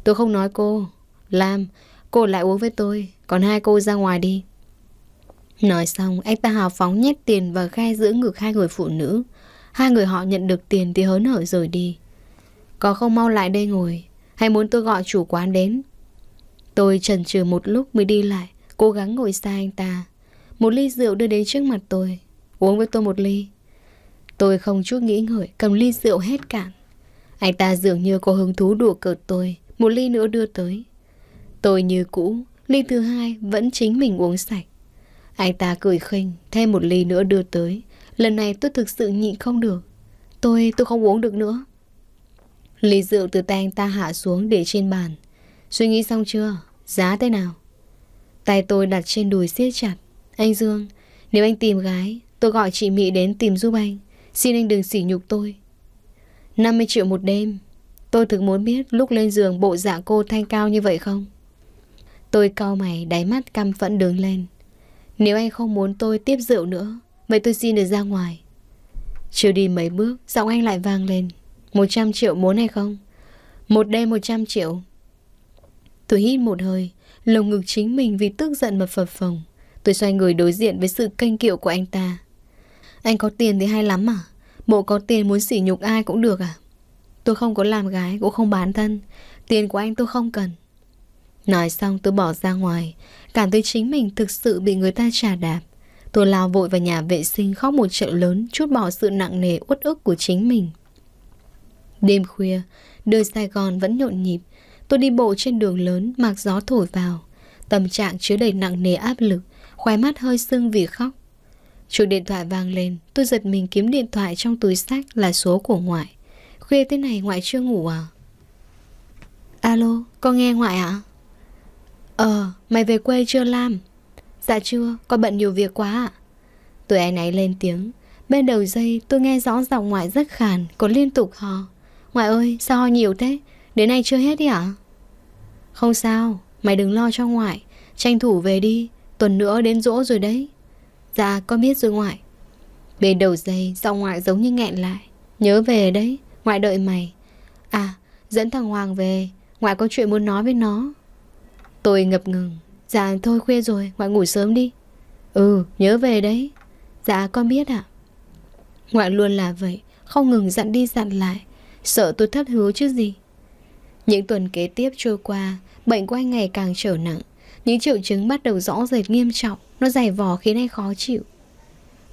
Tôi không nói cô Lam Cô lại uống với tôi Còn hai cô ra ngoài đi Nói xong anh ta hào phóng nhét tiền và khe giữa ngực hai người phụ nữ Hai người họ nhận được tiền thì hớn hở rời đi Có không mau lại đây ngồi Hay muốn tôi gọi chủ quán đến Tôi chần chừ một lúc mới đi lại Cố gắng ngồi xa anh ta một ly rượu đưa đến trước mặt tôi Uống với tôi một ly Tôi không chút nghĩ ngợi Cầm ly rượu hết cạn Anh ta dường như có hứng thú đùa cợt tôi Một ly nữa đưa tới Tôi như cũ Ly thứ hai vẫn chính mình uống sạch Anh ta cười khinh Thêm một ly nữa đưa tới Lần này tôi thực sự nhịn không được Tôi, tôi không uống được nữa Ly rượu từ tay anh ta hạ xuống để trên bàn Suy nghĩ xong chưa? Giá thế nào? Tay tôi đặt trên đùi siết chặt anh Dương, nếu anh tìm gái, tôi gọi chị Mỹ đến tìm giúp anh. Xin anh đừng sỉ nhục tôi. 50 triệu một đêm. Tôi thực muốn biết lúc lên giường bộ dạng cô thanh cao như vậy không? Tôi cau mày, đáy mắt căm phẫn đứng lên. Nếu anh không muốn tôi tiếp rượu nữa, vậy tôi xin được ra ngoài. Chưa đi mấy bước, giọng anh lại vang lên. 100 triệu muốn hay không? Một đêm 100 triệu. Tôi hít một hơi, lồng ngực chính mình vì tức giận mà phập phồng. Tôi xoay người đối diện với sự kênh kiệu của anh ta Anh có tiền thì hay lắm à Bộ có tiền muốn sỉ nhục ai cũng được à Tôi không có làm gái cũng không bán thân Tiền của anh tôi không cần Nói xong tôi bỏ ra ngoài Cảm thấy chính mình thực sự bị người ta trà đạp Tôi lao vội vào nhà vệ sinh khóc một trận lớn Chút bỏ sự nặng nề uất ức của chính mình Đêm khuya Đời Sài Gòn vẫn nhộn nhịp Tôi đi bộ trên đường lớn Mặc gió thổi vào Tâm trạng chứa đầy nặng nề áp lực khóe mắt hơi sưng vì khóc. Chuông điện thoại vang lên, tôi giật mình kiếm điện thoại trong túi sách là số của ngoại. Khuya thế này ngoại chưa ngủ à? Alo, con nghe ngoại ạ? Ờ, mày về quê chưa Lam? Dạ chưa, con bận nhiều việc quá ạ. À? Tôi ấy náy lên tiếng. Bên đầu dây tôi nghe rõ giọng ngoại rất khàn, còn liên tục hò. Ngoại ơi, sao ho nhiều thế? Đến nay chưa hết đi ạ? Không sao, mày đừng lo cho ngoại. Tranh thủ về đi, Tuần nữa đến dỗ rồi đấy Dạ con biết rồi ngoại Bên đầu dây giọng ngoại giống như nghẹn lại Nhớ về đấy Ngoại đợi mày À dẫn thằng Hoàng về Ngoại có chuyện muốn nói với nó Tôi ngập ngừng Dạ thôi khuya rồi ngoại ngủ sớm đi Ừ nhớ về đấy Dạ con biết ạ Ngoại luôn là vậy Không ngừng dặn đi dặn lại Sợ tôi thất hứa chứ gì Những tuần kế tiếp trôi qua Bệnh của anh ngày càng trở nặng những triệu chứng bắt đầu rõ rệt nghiêm trọng Nó dày vò khiến anh khó chịu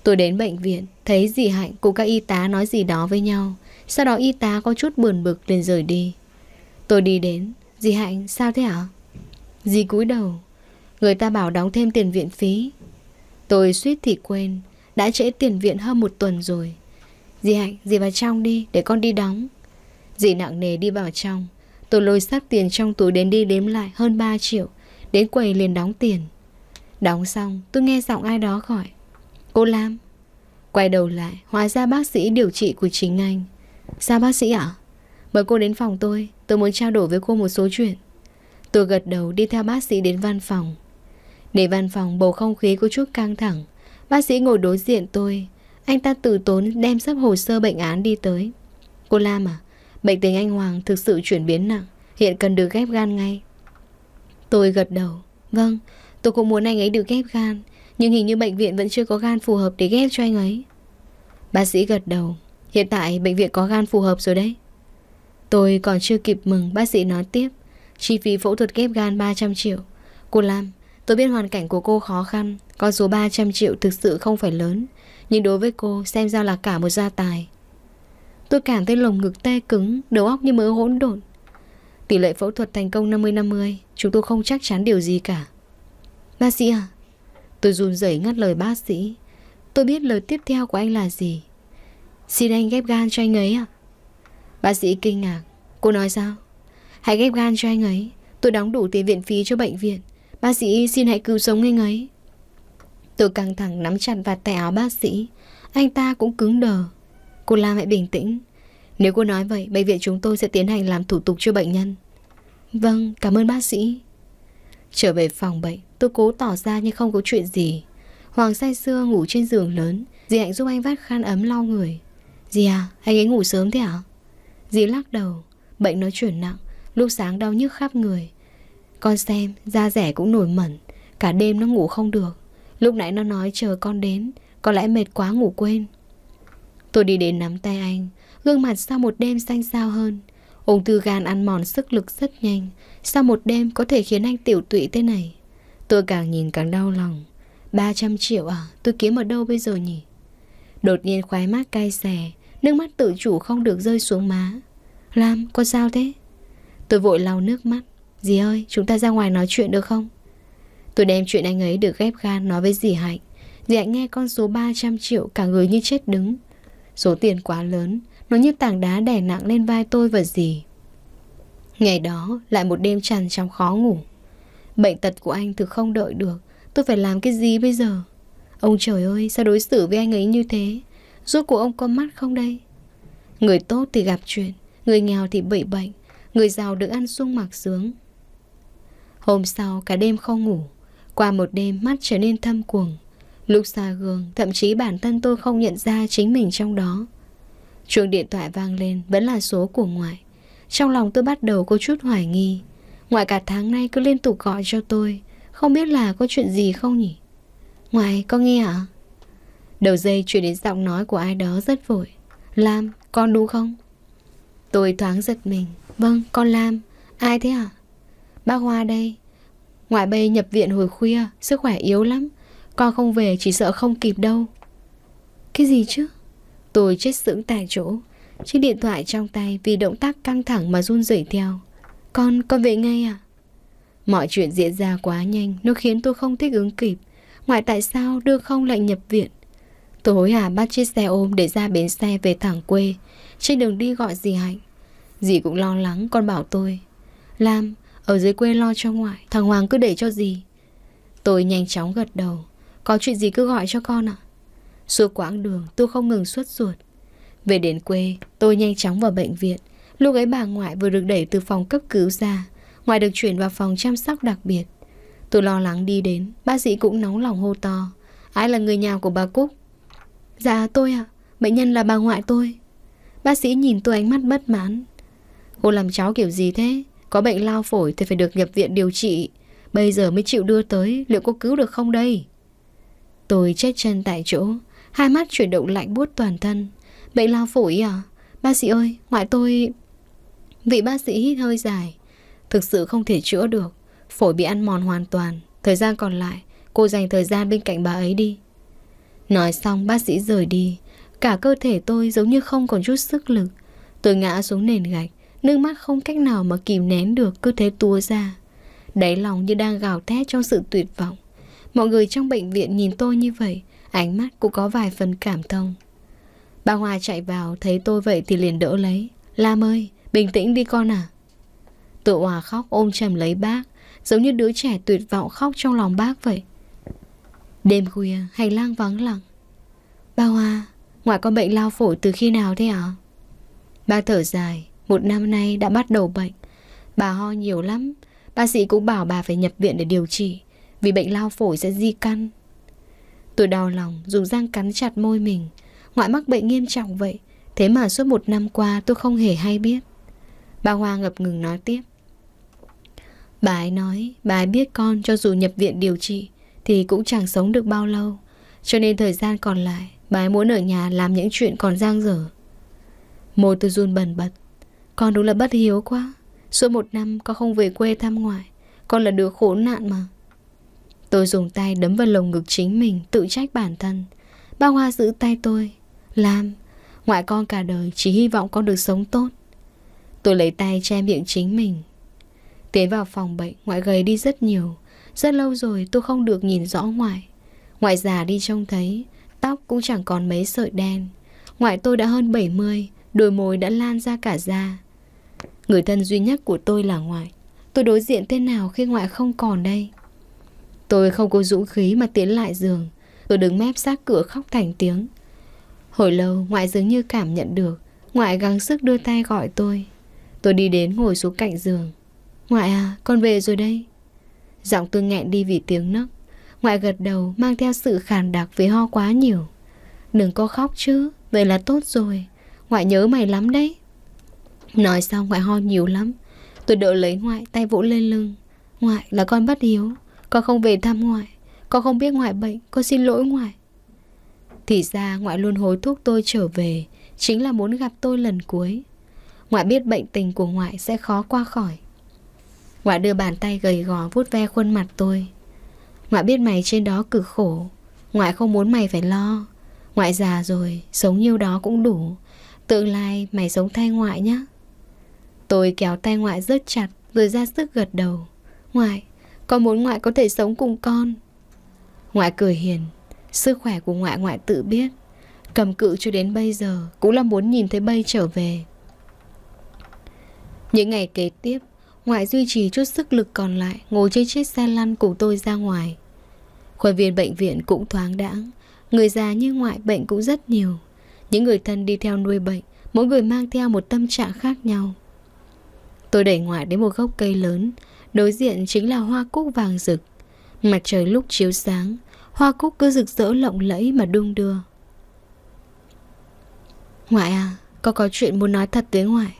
Tôi đến bệnh viện Thấy dì Hạnh cùng các y tá nói gì đó với nhau Sau đó y tá có chút buồn bực liền rời đi Tôi đi đến Dì Hạnh sao thế ạ Dì cúi đầu Người ta bảo đóng thêm tiền viện phí Tôi suýt thì quên Đã trễ tiền viện hơn một tuần rồi Dì Hạnh, dì vào trong đi Để con đi đóng Dì nặng nề đi vào trong Tôi lôi sắp tiền trong túi đến đi đếm lại hơn 3 triệu Đến quầy liền đóng tiền Đóng xong tôi nghe giọng ai đó gọi Cô Lam Quay đầu lại Hóa ra bác sĩ điều trị của chính anh Sao bác sĩ ạ? Mời cô đến phòng tôi Tôi muốn trao đổi với cô một số chuyện Tôi gật đầu đi theo bác sĩ đến văn phòng Để văn phòng bầu không khí có chút căng thẳng Bác sĩ ngồi đối diện tôi Anh ta từ tốn đem sắp hồ sơ bệnh án đi tới Cô Lam à Bệnh tình anh Hoàng thực sự chuyển biến nặng Hiện cần được ghép gan ngay Tôi gật đầu Vâng, tôi cũng muốn anh ấy được ghép gan Nhưng hình như bệnh viện vẫn chưa có gan phù hợp để ghép cho anh ấy Bác sĩ gật đầu Hiện tại bệnh viện có gan phù hợp rồi đấy Tôi còn chưa kịp mừng bác sĩ nói tiếp Chi phí phẫu thuật ghép gan 300 triệu Cô Lam, tôi biết hoàn cảnh của cô khó khăn Con số 300 triệu thực sự không phải lớn Nhưng đối với cô xem ra là cả một gia tài Tôi cảm thấy lồng ngực tê cứng Đầu óc như mớ hỗn độn Tỷ lệ phẫu thuật thành công 50-50 Chúng tôi không chắc chắn điều gì cả Bác sĩ à Tôi run rẩy ngắt lời bác sĩ Tôi biết lời tiếp theo của anh là gì Xin anh ghép gan cho anh ấy à Bác sĩ kinh ngạc Cô nói sao Hãy ghép gan cho anh ấy Tôi đóng đủ tiền viện phí cho bệnh viện Bác sĩ xin hãy cứu sống anh ấy Tôi căng thẳng nắm chặt vạt tay áo bác sĩ Anh ta cũng cứng đờ Cô Lam hãy bình tĩnh nếu cô nói vậy, bệnh viện chúng tôi sẽ tiến hành làm thủ tục cho bệnh nhân. Vâng, cảm ơn bác sĩ. Trở về phòng bệnh, tôi cố tỏ ra như không có chuyện gì. Hoàng say sưa ngủ trên giường lớn, dì Hạnh giúp anh vắt khăn ấm lau người. Dì à, anh ấy ngủ sớm thế ạ? Dì lắc đầu, bệnh nó chuyển nặng, lúc sáng đau nhức khắp người. Con xem, da rẻ cũng nổi mẩn, cả đêm nó ngủ không được. Lúc nãy nó nói chờ con đến, có lẽ mệt quá ngủ quên. Tôi đi đến nắm tay anh, Gương mặt sau một đêm xanh xao hơn Ung thư gan ăn mòn sức lực rất nhanh Sau một đêm có thể khiến anh tiểu tụy thế này Tôi càng nhìn càng đau lòng 300 triệu à Tôi kiếm ở đâu bây giờ nhỉ Đột nhiên khoái mát cay xè Nước mắt tự chủ không được rơi xuống má Lam có sao thế Tôi vội lau nước mắt Dì ơi chúng ta ra ngoài nói chuyện được không Tôi đem chuyện anh ấy được ghép gan nói với dì Hạnh Dì Hạnh nghe con số 300 triệu Cả người như chết đứng Số tiền quá lớn nó như tảng đá đè nặng lên vai tôi và dì Ngày đó lại một đêm trằn trong khó ngủ Bệnh tật của anh thực không đợi được Tôi phải làm cái gì bây giờ Ông trời ơi sao đối xử với anh ấy như thế Rốt của ông có mắt không đây Người tốt thì gặp chuyện Người nghèo thì bị bệnh Người giàu được ăn sung mặc sướng Hôm sau cả đêm không ngủ Qua một đêm mắt trở nên thâm cuồng Lúc xa gương Thậm chí bản thân tôi không nhận ra chính mình trong đó Chuông điện thoại vang lên vẫn là số của ngoại. Trong lòng tôi bắt đầu có chút hoài nghi. Ngoại cả tháng nay cứ liên tục gọi cho tôi. Không biết là có chuyện gì không nhỉ? Ngoại, có nghe hả? Đầu dây chuyển đến giọng nói của ai đó rất vội. Lam, con đúng không? Tôi thoáng giật mình. Vâng, con Lam. Ai thế hả? Bác Hoa đây. Ngoại bây nhập viện hồi khuya, sức khỏe yếu lắm. Con không về chỉ sợ không kịp đâu. Cái gì chứ? Tôi chết sững tại chỗ Chiếc điện thoại trong tay vì động tác căng thẳng mà run rẩy theo Con, con về ngay à? Mọi chuyện diễn ra quá nhanh Nó khiến tôi không thích ứng kịp Ngoại tại sao đưa không lệnh nhập viện Tối à bắt chiếc xe ôm để ra bến xe về thẳng quê Trên đường đi gọi dì Hạnh Dì cũng lo lắng con bảo tôi Lam, ở dưới quê lo cho ngoại Thằng Hoàng cứ để cho dì Tôi nhanh chóng gật đầu Có chuyện gì cứ gọi cho con ạ à? Suốt quãng đường tôi không ngừng suốt ruột Về đến quê tôi nhanh chóng vào bệnh viện Lúc ấy bà ngoại vừa được đẩy từ phòng cấp cứu ra Ngoại được chuyển vào phòng chăm sóc đặc biệt Tôi lo lắng đi đến Bác sĩ cũng nóng lòng hô to Ai là người nhà của bà Cúc Dạ tôi ạ Bệnh nhân là bà ngoại tôi Bác sĩ nhìn tôi ánh mắt bất mãn Cô làm cháu kiểu gì thế Có bệnh lao phổi thì phải được nhập viện điều trị Bây giờ mới chịu đưa tới Liệu có cứu được không đây Tôi chết chân tại chỗ Hai mắt chuyển động lạnh buốt toàn thân Bệnh lao phổi à Bác sĩ ơi ngoại tôi Vị bác sĩ hít hơi dài Thực sự không thể chữa được Phổi bị ăn mòn hoàn toàn Thời gian còn lại cô dành thời gian bên cạnh bà ấy đi Nói xong bác sĩ rời đi Cả cơ thể tôi giống như không còn chút sức lực Tôi ngã xuống nền gạch Nước mắt không cách nào mà kìm nén được Cứ thế túa ra Đáy lòng như đang gào thét trong sự tuyệt vọng Mọi người trong bệnh viện nhìn tôi như vậy Ánh mắt cũng có vài phần cảm thông Bà Hòa chạy vào Thấy tôi vậy thì liền đỡ lấy Lam ơi bình tĩnh đi con à Tự Hòa khóc ôm chầm lấy bác Giống như đứa trẻ tuyệt vọng khóc trong lòng bác vậy Đêm khuya hành lang vắng lặng Bà Hòa Ngoại con bệnh lao phổi từ khi nào thế ạ Bà thở dài Một năm nay đã bắt đầu bệnh Bà ho nhiều lắm Bác sĩ cũng bảo bà phải nhập viện để điều trị Vì bệnh lao phổi sẽ di căn Tôi đau lòng dùng răng cắn chặt môi mình Ngoại mắc bệnh nghiêm trọng vậy Thế mà suốt một năm qua tôi không hề hay biết Bà Hoa ngập ngừng nói tiếp Bà ấy nói Bà ấy biết con cho dù nhập viện điều trị Thì cũng chẳng sống được bao lâu Cho nên thời gian còn lại Bà ấy muốn ở nhà làm những chuyện còn giang dở Môi tôi run bần bật Con đúng là bất hiếu quá Suốt một năm con không về quê thăm ngoại Con là đứa khốn nạn mà Tôi dùng tay đấm vào lồng ngực chính mình Tự trách bản thân Ba Hoa giữ tay tôi Lam, ngoại con cả đời chỉ hy vọng con được sống tốt Tôi lấy tay che miệng chính mình Tiến vào phòng bệnh Ngoại gầy đi rất nhiều Rất lâu rồi tôi không được nhìn rõ ngoại Ngoại già đi trông thấy Tóc cũng chẳng còn mấy sợi đen Ngoại tôi đã hơn 70 Đôi môi đã lan ra cả da Người thân duy nhất của tôi là ngoại Tôi đối diện thế nào khi ngoại không còn đây Tôi không có dũng khí mà tiến lại giường Tôi đứng mép sát cửa khóc thành tiếng Hồi lâu ngoại dường như cảm nhận được Ngoại gắng sức đưa tay gọi tôi Tôi đi đến ngồi xuống cạnh giường Ngoại à con về rồi đây Giọng tôi nghẹn đi vì tiếng nấc Ngoại gật đầu mang theo sự khàn đặc vì ho quá nhiều Đừng có khóc chứ Vậy là tốt rồi Ngoại nhớ mày lắm đấy Nói xong ngoại ho nhiều lắm Tôi đỡ lấy ngoại tay vỗ lên lưng Ngoại là con bất hiếu con không về thăm ngoại Con không biết ngoại bệnh Con xin lỗi ngoại Thì ra ngoại luôn hối thúc tôi trở về Chính là muốn gặp tôi lần cuối Ngoại biết bệnh tình của ngoại sẽ khó qua khỏi Ngoại đưa bàn tay gầy gò vuốt ve khuôn mặt tôi Ngoại biết mày trên đó cực khổ Ngoại không muốn mày phải lo Ngoại già rồi Sống nhiêu đó cũng đủ Tương lai mày sống thay ngoại nhé Tôi kéo tay ngoại rất chặt Rồi ra sức gật đầu Ngoại con muốn ngoại có thể sống cùng con Ngoại cười hiền Sức khỏe của ngoại ngoại tự biết Cầm cự cho đến bây giờ Cũng là muốn nhìn thấy bay trở về Những ngày kế tiếp Ngoại duy trì chút sức lực còn lại Ngồi trên chiếc xe lăn cùng tôi ra ngoài Khuôn viên bệnh viện cũng thoáng đãng Người già như ngoại bệnh cũng rất nhiều Những người thân đi theo nuôi bệnh Mỗi người mang theo một tâm trạng khác nhau Tôi đẩy ngoại đến một gốc cây lớn Đối diện chính là hoa cúc vàng rực Mặt trời lúc chiếu sáng Hoa cúc cứ rực rỡ lộng lẫy mà đung đưa Ngoại à Con có chuyện muốn nói thật với ngoại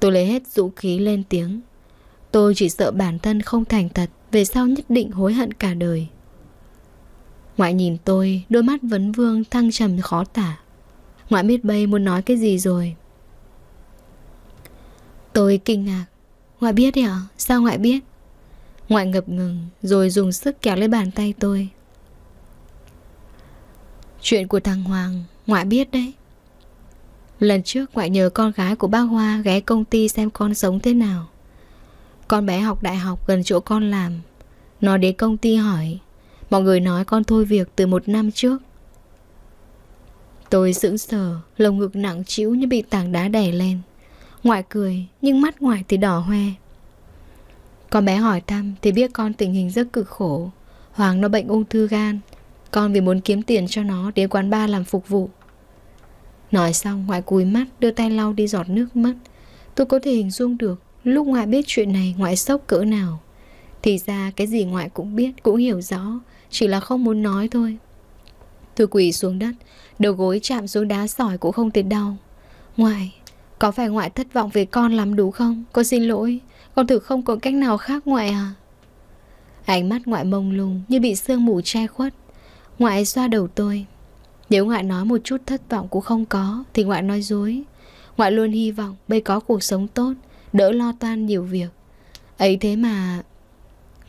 Tôi lấy hết dũng khí lên tiếng Tôi chỉ sợ bản thân không thành thật Về sau nhất định hối hận cả đời Ngoại nhìn tôi Đôi mắt vấn vương thăng trầm khó tả Ngoại biết bay muốn nói cái gì rồi Tôi kinh ngạc Ngoại biết đấy à? Sao ngoại biết? Ngoại ngập ngừng rồi dùng sức kéo lấy bàn tay tôi. Chuyện của thằng Hoàng, ngoại biết đấy. Lần trước ngoại nhờ con gái của bác Hoa ghé công ty xem con sống thế nào. Con bé học đại học gần chỗ con làm. Nó đến công ty hỏi. Mọi người nói con thôi việc từ một năm trước. Tôi sững sờ, lồng ngực nặng chịu như bị tảng đá đè lên. Ngoại cười nhưng mắt ngoại thì đỏ hoe Con bé hỏi thăm thì biết con tình hình rất cực khổ Hoàng nó bệnh ung thư gan Con vì muốn kiếm tiền cho nó đến quán bar làm phục vụ Nói xong ngoại cúi mắt đưa tay lau đi giọt nước mắt Tôi có thể hình dung được Lúc ngoại biết chuyện này ngoại sốc cỡ nào Thì ra cái gì ngoại cũng biết Cũng hiểu rõ Chỉ là không muốn nói thôi Tôi quỳ xuống đất Đầu gối chạm xuống đá sỏi cũng không thấy đau Ngoại có phải ngoại thất vọng về con lắm đúng không? Con xin lỗi, con thử không có cách nào khác ngoại à? Ánh mắt ngoại mông lung như bị sương mù che khuất. Ngoại xoa đầu tôi. Nếu ngoại nói một chút thất vọng cũng không có, thì ngoại nói dối. Ngoại luôn hy vọng bây có cuộc sống tốt, đỡ lo toan nhiều việc. Ấy thế mà...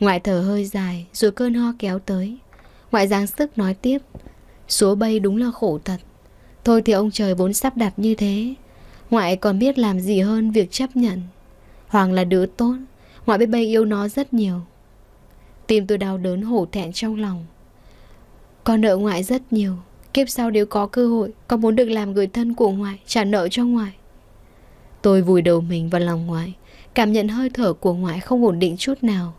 Ngoại thở hơi dài rồi cơn ho kéo tới. Ngoại giáng sức nói tiếp. Số bay đúng là khổ thật. Thôi thì ông trời vốn sắp đặt như thế, Ngoại còn biết làm gì hơn việc chấp nhận Hoàng là đứa tốt Ngoại biết bây yêu nó rất nhiều Tim tôi đau đớn hổ thẹn trong lòng Con nợ ngoại rất nhiều Kiếp sau nếu có cơ hội Con muốn được làm người thân của ngoại Trả nợ cho ngoại Tôi vùi đầu mình vào lòng ngoại Cảm nhận hơi thở của ngoại không ổn định chút nào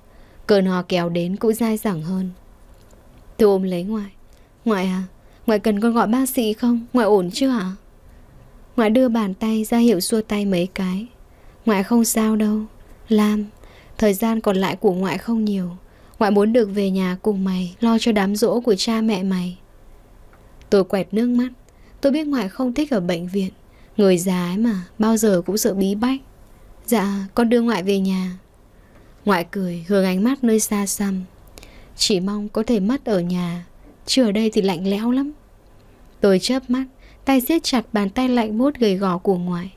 Cơn hò kéo đến cũng dai dẳng hơn Tôi ôm lấy ngoại Ngoại à Ngoại cần con gọi bác sĩ không Ngoại ổn chưa hả à? Ngoại đưa bàn tay ra hiệu xua tay mấy cái Ngoại không sao đâu Lam Thời gian còn lại của ngoại không nhiều Ngoại muốn được về nhà cùng mày Lo cho đám rỗ của cha mẹ mày Tôi quẹt nước mắt Tôi biết ngoại không thích ở bệnh viện Người già ấy mà Bao giờ cũng sợ bí bách Dạ con đưa ngoại về nhà Ngoại cười hướng ánh mắt nơi xa xăm Chỉ mong có thể mất ở nhà Chứ ở đây thì lạnh lẽo lắm Tôi chớp mắt tay siết chặt bàn tay lạnh buốt gầy gò của ngoại.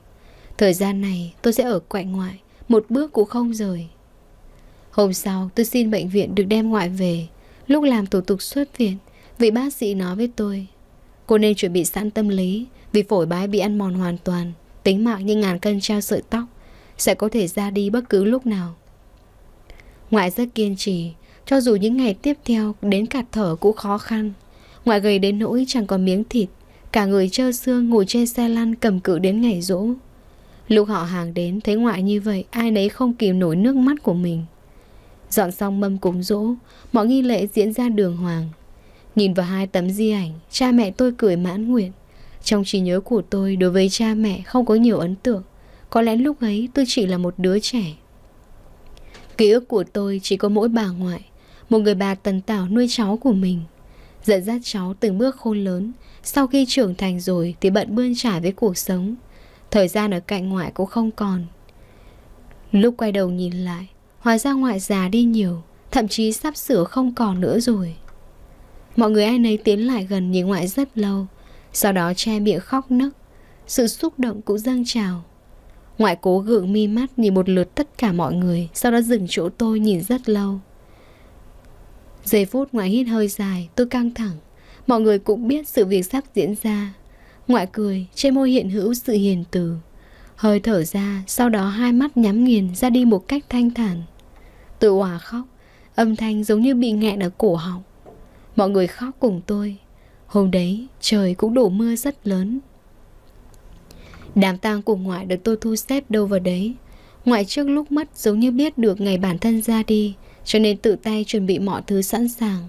Thời gian này tôi sẽ ở quạnh ngoại, một bước cũng không rời. Hôm sau tôi xin bệnh viện được đem ngoại về. Lúc làm thủ tục xuất viện, vị bác sĩ nói với tôi. Cô nên chuẩn bị sẵn tâm lý vì phổi bái bị ăn mòn hoàn toàn, tính mạng như ngàn cân treo sợi tóc, sẽ có thể ra đi bất cứ lúc nào. Ngoại rất kiên trì, cho dù những ngày tiếp theo đến cả thở cũng khó khăn. Ngoại gầy đến nỗi chẳng còn miếng thịt, Cả người trơ xương ngồi trên xe lăn cầm cự đến ngày rỗ Lúc họ hàng đến thấy ngoại như vậy Ai nấy không kìm nổi nước mắt của mình Dọn xong mâm cúng rỗ Mọi nghi lễ diễn ra đường hoàng Nhìn vào hai tấm di ảnh Cha mẹ tôi cười mãn nguyện Trong trí nhớ của tôi đối với cha mẹ không có nhiều ấn tượng Có lẽ lúc ấy tôi chỉ là một đứa trẻ Ký ức của tôi chỉ có mỗi bà ngoại Một người bà tần tảo nuôi cháu của mình Dẫn dắt cháu từng bước khôn lớn sau khi trưởng thành rồi thì bận bươn trải với cuộc sống Thời gian ở cạnh ngoại cũng không còn Lúc quay đầu nhìn lại Hóa ra ngoại già đi nhiều Thậm chí sắp sửa không còn nữa rồi Mọi người ai nấy tiến lại gần nhìn ngoại rất lâu Sau đó che miệng khóc nấc Sự xúc động cũng dâng trào Ngoại cố gượng mi mắt nhìn một lượt tất cả mọi người Sau đó dừng chỗ tôi nhìn rất lâu Giây phút ngoại hít hơi dài Tôi căng thẳng Mọi người cũng biết sự việc sắp diễn ra Ngoại cười Trên môi hiện hữu sự hiền từ Hơi thở ra Sau đó hai mắt nhắm nghiền ra đi một cách thanh thản Tự hòa khóc Âm thanh giống như bị nghẹn ở cổ họng Mọi người khóc cùng tôi Hôm đấy trời cũng đổ mưa rất lớn Đám tang của ngoại được tôi thu xếp đâu vào đấy Ngoại trước lúc mất giống như biết được ngày bản thân ra đi Cho nên tự tay chuẩn bị mọi thứ sẵn sàng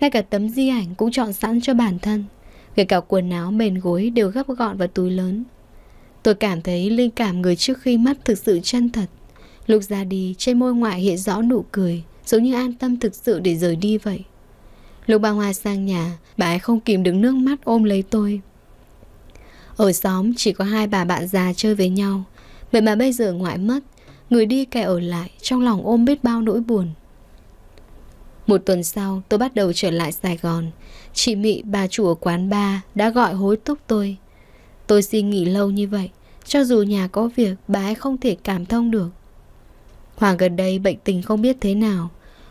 ngay cả tấm di ảnh cũng chọn sẵn cho bản thân Kể cả quần áo mền gối đều gấp gọn vào túi lớn Tôi cảm thấy linh cảm người trước khi mất thực sự chân thật Lúc ra đi trên môi ngoại hiện rõ nụ cười Giống như an tâm thực sự để rời đi vậy Lúc bà Hoa sang nhà Bà ấy không kìm được nước mắt ôm lấy tôi Ở xóm chỉ có hai bà bạn già chơi với nhau Vậy mà bây giờ ngoại mất Người đi kẻ ở lại Trong lòng ôm biết bao nỗi buồn một tuần sau tôi bắt đầu trở lại Sài Gòn Chị Mị bà chủ ở quán ba đã gọi hối thúc tôi Tôi xin nghỉ lâu như vậy Cho dù nhà có việc bà ấy không thể cảm thông được Hoàng gần đây bệnh tình không biết thế nào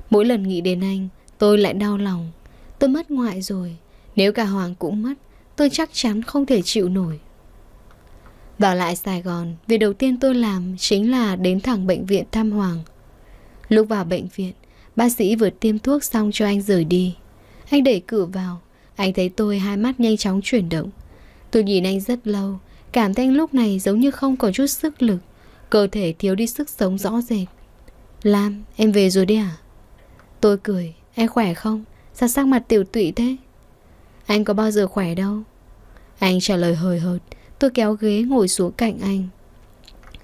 Mỗi lần nghĩ đến anh tôi lại đau lòng Tôi mất ngoại rồi Nếu cả Hoàng cũng mất Tôi chắc chắn không thể chịu nổi Vào lại Sài Gòn Việc đầu tiên tôi làm chính là đến thẳng bệnh viện thăm Hoàng Lúc vào bệnh viện Bác sĩ vừa tiêm thuốc xong cho anh rời đi Anh đẩy cửa vào Anh thấy tôi hai mắt nhanh chóng chuyển động Tôi nhìn anh rất lâu Cảm thấy anh lúc này giống như không còn chút sức lực Cơ thể thiếu đi sức sống rõ rệt Lam, em về rồi đi à? Tôi cười, em khỏe không? Sao sắc mặt tiểu tụy thế? Anh có bao giờ khỏe đâu Anh trả lời hời hợt Tôi kéo ghế ngồi xuống cạnh anh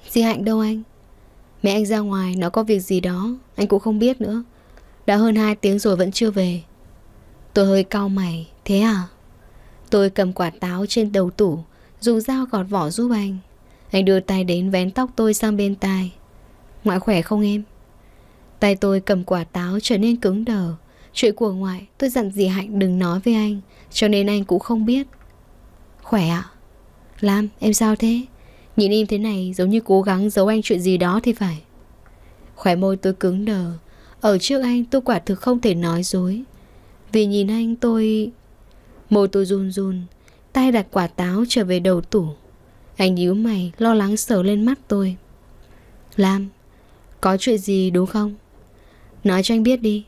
Di Hạnh đâu anh? Mẹ anh ra ngoài, nó có việc gì đó Anh cũng không biết nữa đã hơn 2 tiếng rồi vẫn chưa về Tôi hơi cau mày Thế à Tôi cầm quả táo trên đầu tủ Dùng dao gọt vỏ giúp anh Anh đưa tay đến vén tóc tôi sang bên tai Ngoại khỏe không em Tay tôi cầm quả táo trở nên cứng đờ Chuyện của ngoại tôi dặn dì Hạnh đừng nói với anh Cho nên anh cũng không biết Khỏe ạ à? Lam em sao thế Nhìn em thế này giống như cố gắng giấu anh chuyện gì đó thì phải Khỏe môi tôi cứng đờ ở trước anh tôi quả thực không thể nói dối Vì nhìn anh tôi Môi tôi run run Tay đặt quả táo trở về đầu tủ Anh nhíu mày lo lắng sờ lên mắt tôi Lam Có chuyện gì đúng không Nói cho anh biết đi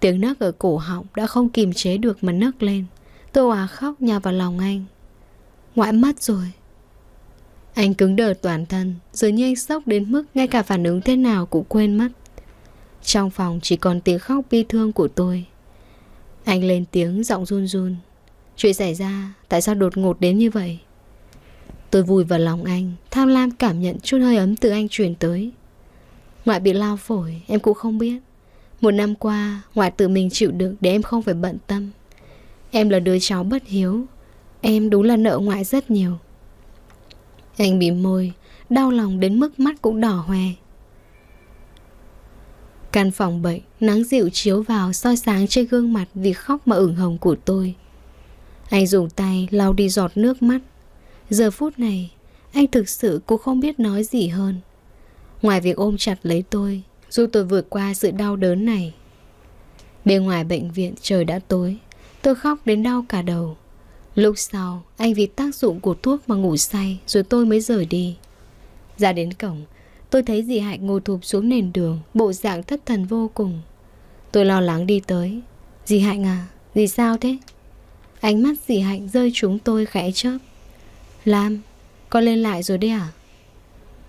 Tiếng nấc ở cổ họng đã không kìm chế được mà nấc lên Tôi hòa khóc nhào vào lòng anh Ngoại mất rồi Anh cứng đờ toàn thân Dường như anh sốc đến mức ngay cả phản ứng thế nào cũng quên mất trong phòng chỉ còn tiếng khóc bi thương của tôi Anh lên tiếng giọng run run Chuyện xảy ra Tại sao đột ngột đến như vậy Tôi vùi vào lòng anh Tham lam cảm nhận chút hơi ấm từ anh truyền tới Ngoại bị lao phổi Em cũng không biết Một năm qua ngoại tự mình chịu đựng Để em không phải bận tâm Em là đứa cháu bất hiếu Em đúng là nợ ngoại rất nhiều Anh bị môi Đau lòng đến mức mắt cũng đỏ hoe Căn phòng bệnh, nắng dịu chiếu vào soi sáng trên gương mặt vì khóc mà ửng hồng của tôi. Anh dùng tay lau đi giọt nước mắt. Giờ phút này, anh thực sự cũng không biết nói gì hơn. Ngoài việc ôm chặt lấy tôi, dù tôi vượt qua sự đau đớn này. Bên ngoài bệnh viện trời đã tối, tôi khóc đến đau cả đầu. Lúc sau, anh vì tác dụng của thuốc mà ngủ say rồi tôi mới rời đi. Ra đến cổng, Tôi thấy dì Hạnh ngồi thụp xuống nền đường Bộ dạng thất thần vô cùng Tôi lo lắng đi tới Dì Hạnh à, dì sao thế? Ánh mắt dì Hạnh rơi chúng tôi khẽ chớp Lam, con lên lại rồi đấy à?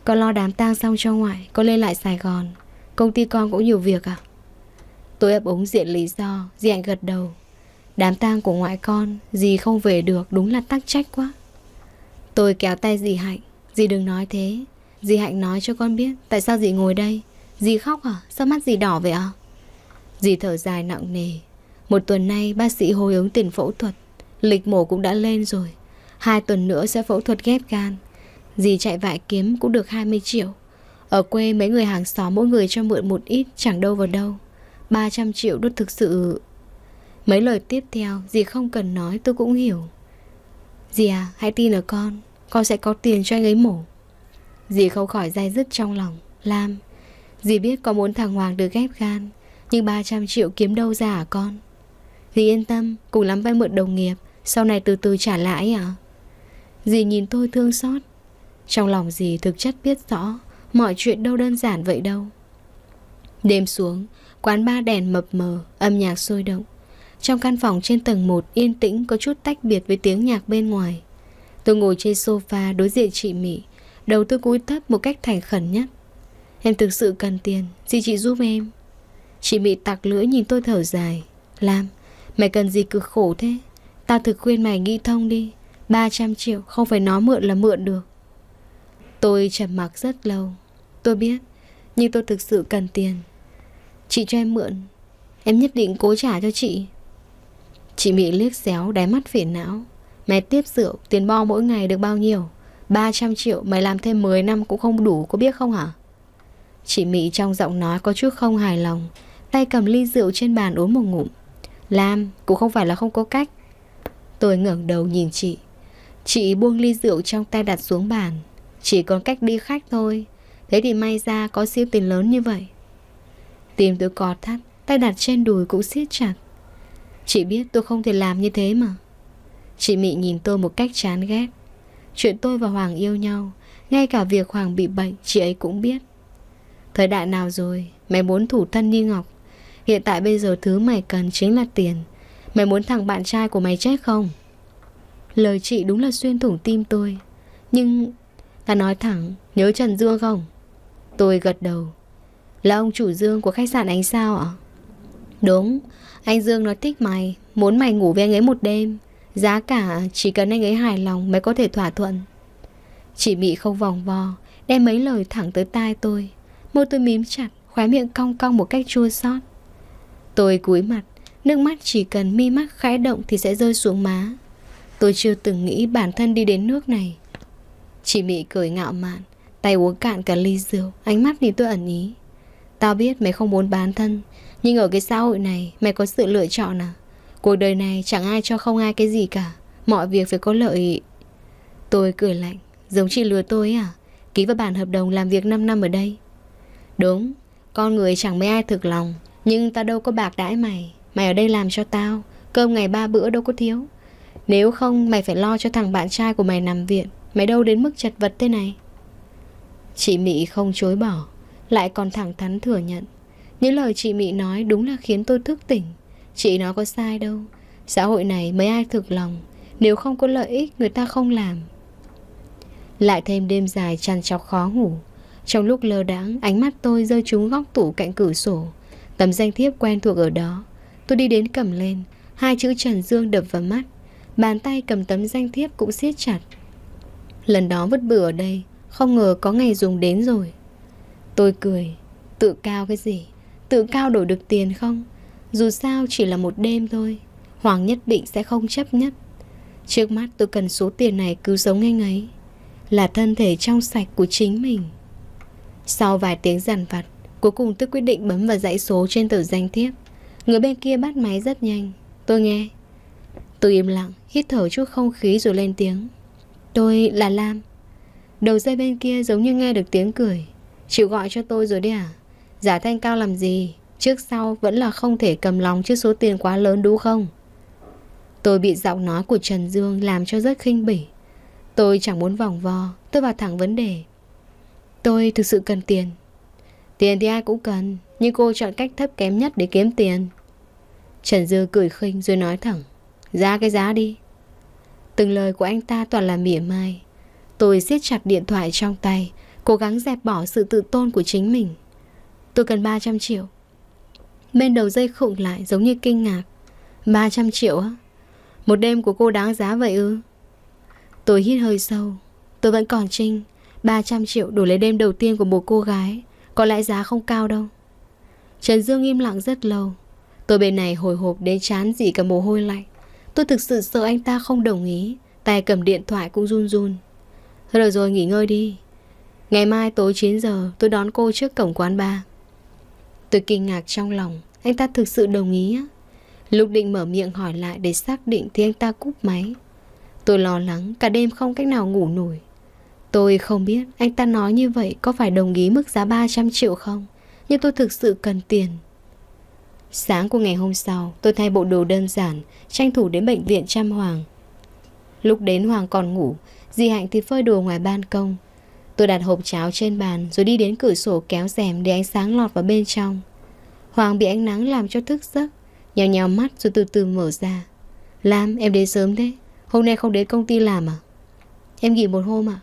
Con lo đám tang xong cho ngoại Con lên lại Sài Gòn Công ty con cũng nhiều việc à? Tôi ấp úng diện lý do Dì Hạnh gật đầu Đám tang của ngoại con Dì không về được đúng là tắc trách quá Tôi kéo tay dì Hạnh Dì đừng nói thế Dì Hạnh nói cho con biết Tại sao dì ngồi đây Dì khóc à Sao mắt dì đỏ vậy ạ à? Dì thở dài nặng nề Một tuần nay bác sĩ hồi ứng tiền phẫu thuật Lịch mổ cũng đã lên rồi Hai tuần nữa sẽ phẫu thuật ghép gan Dì chạy vải kiếm cũng được 20 triệu Ở quê mấy người hàng xóm mỗi người cho mượn một ít Chẳng đâu vào đâu 300 triệu đốt thực sự Mấy lời tiếp theo Dì không cần nói tôi cũng hiểu Dì à hãy tin ở con Con sẽ có tiền cho anh ấy mổ Dì không khỏi dai dứt trong lòng Lam Dì biết có muốn thằng Hoàng được ghép gan Nhưng 300 triệu kiếm đâu ra hả con Dì yên tâm Cùng lắm vay mượn đồng nghiệp Sau này từ từ trả lãi à Dì nhìn tôi thương xót Trong lòng dì thực chất biết rõ Mọi chuyện đâu đơn giản vậy đâu Đêm xuống Quán ba đèn mập mờ Âm nhạc sôi động Trong căn phòng trên tầng 1 yên tĩnh Có chút tách biệt với tiếng nhạc bên ngoài Tôi ngồi trên sofa đối diện chị Mỹ Đầu tôi cúi thấp một cách thành khẩn nhất Em thực sự cần tiền Gì chị giúp em Chị bị tặc lưỡi nhìn tôi thở dài Lam, mày cần gì cực khổ thế Tao thực khuyên mày nghĩ thông đi 300 triệu không phải nó mượn là mượn được Tôi trầm mặc rất lâu Tôi biết Nhưng tôi thực sự cần tiền Chị cho em mượn Em nhất định cố trả cho chị Chị bị liếc xéo đáy mắt phiền não Mẹ tiếp rượu tiền bo mỗi ngày được bao nhiêu 300 triệu mày làm thêm 10 năm cũng không đủ có biết không hả? Chị Mỹ trong giọng nói có chút không hài lòng Tay cầm ly rượu trên bàn uống một ngụm Làm cũng không phải là không có cách Tôi ngẩng đầu nhìn chị Chị buông ly rượu trong tay đặt xuống bàn Chỉ còn cách đi khách thôi Thế thì may ra có siêu tiền lớn như vậy Tim tôi cò thắt Tay đặt trên đùi cũng siết chặt Chị biết tôi không thể làm như thế mà Chị Mỹ nhìn tôi một cách chán ghét Chuyện tôi và Hoàng yêu nhau Ngay cả việc Hoàng bị bệnh Chị ấy cũng biết Thời đại nào rồi Mày muốn thủ thân như Ngọc Hiện tại bây giờ thứ mày cần chính là tiền Mày muốn thằng bạn trai của mày chết không Lời chị đúng là xuyên thủng tim tôi Nhưng Ta nói thẳng Nhớ Trần Dương không Tôi gật đầu Là ông chủ Dương của khách sạn ánh sao ạ Đúng Anh Dương nó thích mày Muốn mày ngủ với anh ấy một đêm Giá cả chỉ cần anh ấy hài lòng mới có thể thỏa thuận Chỉ Mỹ không vòng vo Đem mấy lời thẳng tới tai tôi Môi tôi mím chặt Khóe miệng cong cong một cách chua xót Tôi cúi mặt Nước mắt chỉ cần mi mắt khẽ động Thì sẽ rơi xuống má Tôi chưa từng nghĩ bản thân đi đến nước này Chỉ Mỹ cười ngạo mạn Tay uống cạn cả ly rượu Ánh mắt nhìn tôi ẩn ý Tao biết mày không muốn bán thân Nhưng ở cái xã hội này Mày có sự lựa chọn à Cuộc đời này chẳng ai cho không ai cái gì cả Mọi việc phải có lợi Tôi cười lạnh Giống chị lừa tôi à Ký vào bản hợp đồng làm việc 5 năm ở đây Đúng Con người chẳng mấy ai thực lòng Nhưng ta đâu có bạc đãi mày Mày ở đây làm cho tao Cơm ngày ba bữa đâu có thiếu Nếu không mày phải lo cho thằng bạn trai của mày nằm viện Mày đâu đến mức chật vật thế này Chị Mỹ không chối bỏ Lại còn thẳng thắn thừa nhận Những lời chị Mỹ nói đúng là khiến tôi thức tỉnh Chị nói có sai đâu Xã hội này mấy ai thực lòng Nếu không có lợi ích người ta không làm Lại thêm đêm dài chăn chọc khó ngủ Trong lúc lơ đãng Ánh mắt tôi rơi trúng góc tủ cạnh cửa sổ Tấm danh thiếp quen thuộc ở đó Tôi đi đến cầm lên Hai chữ Trần Dương đập vào mắt Bàn tay cầm tấm danh thiếp cũng siết chặt Lần đó vứt bừa ở đây Không ngờ có ngày dùng đến rồi Tôi cười Tự cao cái gì Tự cao đổi được tiền không dù sao chỉ là một đêm thôi Hoàng nhất định sẽ không chấp nhất Trước mắt tôi cần số tiền này cứu sống anh ấy Là thân thể trong sạch của chính mình Sau vài tiếng giàn vặt Cuối cùng tôi quyết định bấm vào dãy số trên tờ danh thiếp Người bên kia bắt máy rất nhanh Tôi nghe Tôi im lặng, hít thở chút không khí rồi lên tiếng Tôi là Lam Đầu dây bên kia giống như nghe được tiếng cười Chịu gọi cho tôi rồi đấy à Giả thanh cao làm gì Trước sau vẫn là không thể cầm lòng trước số tiền quá lớn đúng không? Tôi bị giọng nói của Trần Dương làm cho rất khinh bỉ. Tôi chẳng muốn vòng vo, tôi vào thẳng vấn đề. Tôi thực sự cần tiền. Tiền thì ai cũng cần, nhưng cô chọn cách thấp kém nhất để kiếm tiền. Trần Dương cười khinh rồi nói thẳng, giá cái giá đi. Từng lời của anh ta toàn là mỉa mai. Tôi siết chặt điện thoại trong tay, cố gắng dẹp bỏ sự tự tôn của chính mình. Tôi cần 300 triệu. Bên đầu dây khụng lại giống như kinh ngạc 300 triệu á Một đêm của cô đáng giá vậy ư Tôi hít hơi sâu Tôi vẫn còn trinh 300 triệu đủ lấy đêm đầu tiên của một cô gái Có lẽ giá không cao đâu Trần Dương im lặng rất lâu Tôi bên này hồi hộp đến chán gì cả mồ hôi lạnh Tôi thực sự sợ anh ta không đồng ý Tay cầm điện thoại cũng run run Thôi được rồi nghỉ ngơi đi Ngày mai tối 9 giờ tôi đón cô trước cổng quán bar Tôi kinh ngạc trong lòng anh ta thực sự đồng ý á Lúc định mở miệng hỏi lại để xác định thì anh ta cúp máy Tôi lo lắng cả đêm không cách nào ngủ nổi Tôi không biết anh ta nói như vậy có phải đồng ý mức giá 300 triệu không Nhưng tôi thực sự cần tiền Sáng của ngày hôm sau tôi thay bộ đồ đơn giản Tranh thủ đến bệnh viện chăm Hoàng Lúc đến Hoàng còn ngủ Dì Hạnh thì phơi đồ ngoài ban công Tôi đặt hộp cháo trên bàn rồi đi đến cửa sổ kéo rèm để ánh sáng lọt vào bên trong Hoàng bị ánh nắng làm cho thức giấc Nhào nhào mắt rồi từ từ mở ra Lam em đến sớm thế Hôm nay không đến công ty làm à Em nghỉ một hôm à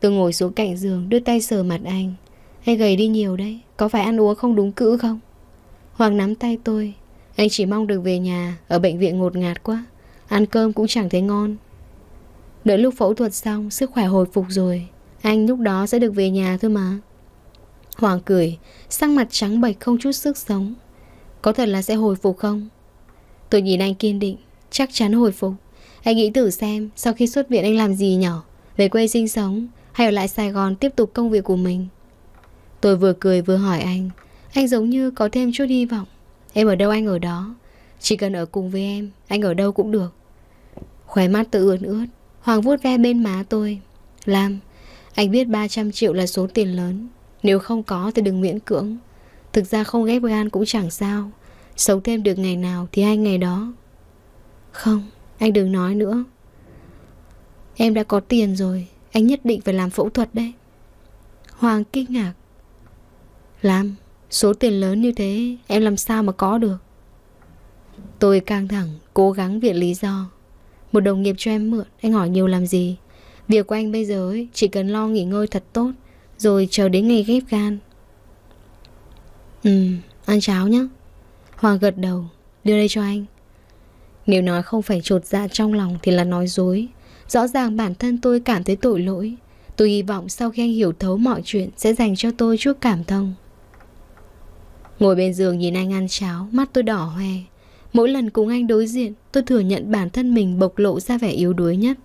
Tôi ngồi xuống cạnh giường đưa tay sờ mặt anh Anh gầy đi nhiều đấy Có phải ăn uống không đúng cữ không Hoàng nắm tay tôi Anh chỉ mong được về nhà Ở bệnh viện ngột ngạt quá Ăn cơm cũng chẳng thấy ngon Đợi lúc phẫu thuật xong Sức khỏe hồi phục rồi Anh lúc đó sẽ được về nhà thôi mà Hoàng cười Sang mặt trắng bệch không chút sức sống Có thật là sẽ hồi phục không Tôi nhìn anh kiên định Chắc chắn hồi phục Anh nghĩ thử xem sau khi xuất viện anh làm gì nhỏ Về quê sinh sống Hay ở lại Sài Gòn tiếp tục công việc của mình Tôi vừa cười vừa hỏi anh Anh giống như có thêm chút hy vọng Em ở đâu anh ở đó Chỉ cần ở cùng với em Anh ở đâu cũng được Khóe mắt tự ướt ướt Hoàng vuốt ve bên má tôi Lam Anh biết 300 triệu là số tiền lớn nếu không có thì đừng miễn cưỡng Thực ra không ghép với an cũng chẳng sao Sống thêm được ngày nào thì hai ngày đó Không, anh đừng nói nữa Em đã có tiền rồi Anh nhất định phải làm phẫu thuật đấy Hoàng kinh ngạc Làm, số tiền lớn như thế Em làm sao mà có được Tôi căng thẳng, cố gắng viện lý do Một đồng nghiệp cho em mượn Anh hỏi nhiều làm gì Việc của anh bây giờ ấy, chỉ cần lo nghỉ ngơi thật tốt rồi chờ đến ngày ghép gan Ừ, ăn cháo nhé Hoàng gật đầu Đưa đây cho anh Nếu nói không phải trột dạ trong lòng thì là nói dối Rõ ràng bản thân tôi cảm thấy tội lỗi Tôi hy vọng sau khi anh hiểu thấu mọi chuyện Sẽ dành cho tôi chút cảm thông Ngồi bên giường nhìn anh ăn cháo Mắt tôi đỏ hoe Mỗi lần cùng anh đối diện Tôi thừa nhận bản thân mình bộc lộ ra vẻ yếu đuối nhất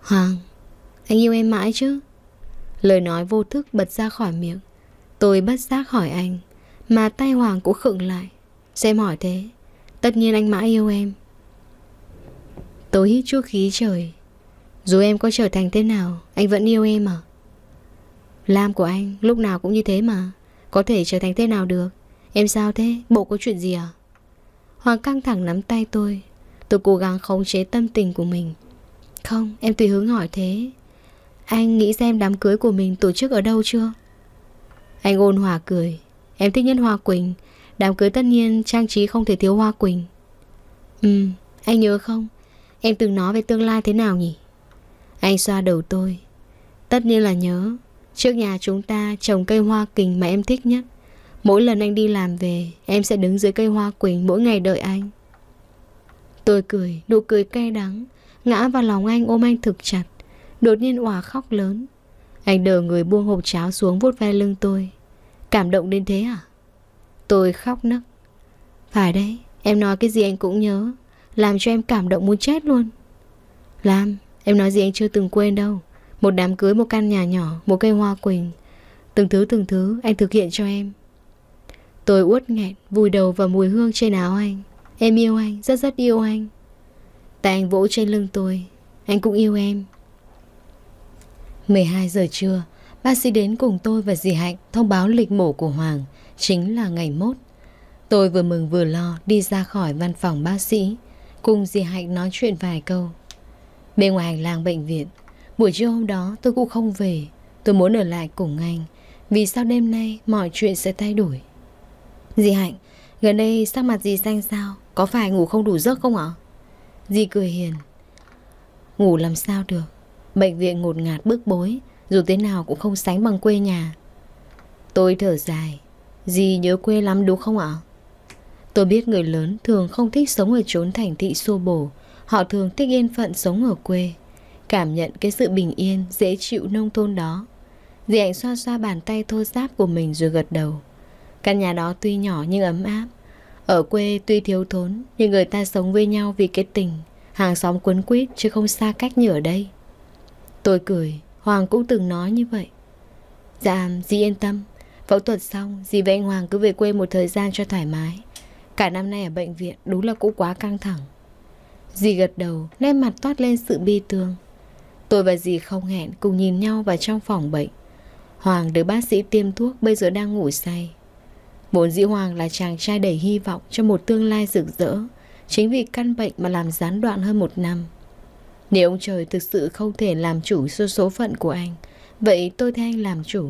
Hoàng Anh yêu em mãi chứ Lời nói vô thức bật ra khỏi miệng Tôi bất giác hỏi anh Mà tay Hoàng cũng khựng lại Xem hỏi thế Tất nhiên anh mãi yêu em Tôi hít chút khí trời Dù em có trở thành thế nào Anh vẫn yêu em à Lam của anh lúc nào cũng như thế mà Có thể trở thành thế nào được Em sao thế bộ có chuyện gì à Hoàng căng thẳng nắm tay tôi Tôi cố gắng khống chế tâm tình của mình Không em tùy hướng hỏi thế anh nghĩ xem đám cưới của mình tổ chức ở đâu chưa? Anh ôn hòa cười Em thích nhất hoa quỳnh Đám cưới tất nhiên trang trí không thể thiếu hoa quỳnh Ừ, anh nhớ không? Em từng nói về tương lai thế nào nhỉ? Anh xoa đầu tôi Tất nhiên là nhớ Trước nhà chúng ta trồng cây hoa quỳnh mà em thích nhất Mỗi lần anh đi làm về Em sẽ đứng dưới cây hoa quỳnh mỗi ngày đợi anh Tôi cười, nụ cười cay đắng Ngã vào lòng anh ôm anh thực chặt Đột nhiên òa khóc lớn Anh đờ người buông hộp cháo xuống vuốt ve lưng tôi Cảm động đến thế à Tôi khóc nức. Phải đấy Em nói cái gì anh cũng nhớ Làm cho em cảm động muốn chết luôn Làm Em nói gì anh chưa từng quên đâu Một đám cưới một căn nhà nhỏ Một cây hoa quỳnh Từng thứ từng thứ anh thực hiện cho em Tôi uất nghẹn Vùi đầu vào mùi hương trên áo anh Em yêu anh Rất rất yêu anh Tại anh vỗ trên lưng tôi Anh cũng yêu em 12 giờ trưa, bác sĩ đến cùng tôi và dì Hạnh thông báo lịch mổ của Hoàng, chính là ngày mốt. Tôi vừa mừng vừa lo đi ra khỏi văn phòng bác sĩ, cùng dì Hạnh nói chuyện vài câu. Bên ngoài hành lang bệnh viện, buổi trưa hôm đó tôi cũng không về, tôi muốn ở lại cùng anh, vì sao đêm nay mọi chuyện sẽ thay đổi. Dì Hạnh, gần đây sắc mặt dì xanh sao, có phải ngủ không đủ giấc không ạ? Dì cười hiền. Ngủ làm sao được, Bệnh viện ngột ngạt bức bối Dù thế nào cũng không sánh bằng quê nhà Tôi thở dài Dì nhớ quê lắm đúng không ạ? Tôi biết người lớn thường không thích sống ở chốn thành thị xô bổ Họ thường thích yên phận sống ở quê Cảm nhận cái sự bình yên, dễ chịu nông thôn đó Dì ảnh xoa xoa bàn tay thô giáp của mình rồi gật đầu Căn nhà đó tuy nhỏ nhưng ấm áp Ở quê tuy thiếu thốn Nhưng người ta sống với nhau vì cái tình Hàng xóm quấn quýt chứ không xa cách như ở đây Tôi cười Hoàng cũng từng nói như vậy Dạ dì yên tâm Phẫu thuật xong dì và anh Hoàng cứ về quê một thời gian cho thoải mái Cả năm nay ở bệnh viện đúng là cũng quá căng thẳng Dì gật đầu Nét mặt toát lên sự bi thương Tôi và dì không hẹn cùng nhìn nhau vào trong phòng bệnh Hoàng được bác sĩ tiêm thuốc bây giờ đang ngủ say Bốn dĩ Hoàng là chàng trai đầy hy vọng cho một tương lai rực rỡ Chính vì căn bệnh mà làm gián đoạn hơn một năm nếu ông trời thực sự không thể làm chủ số số phận của anh, vậy tôi thay anh làm chủ.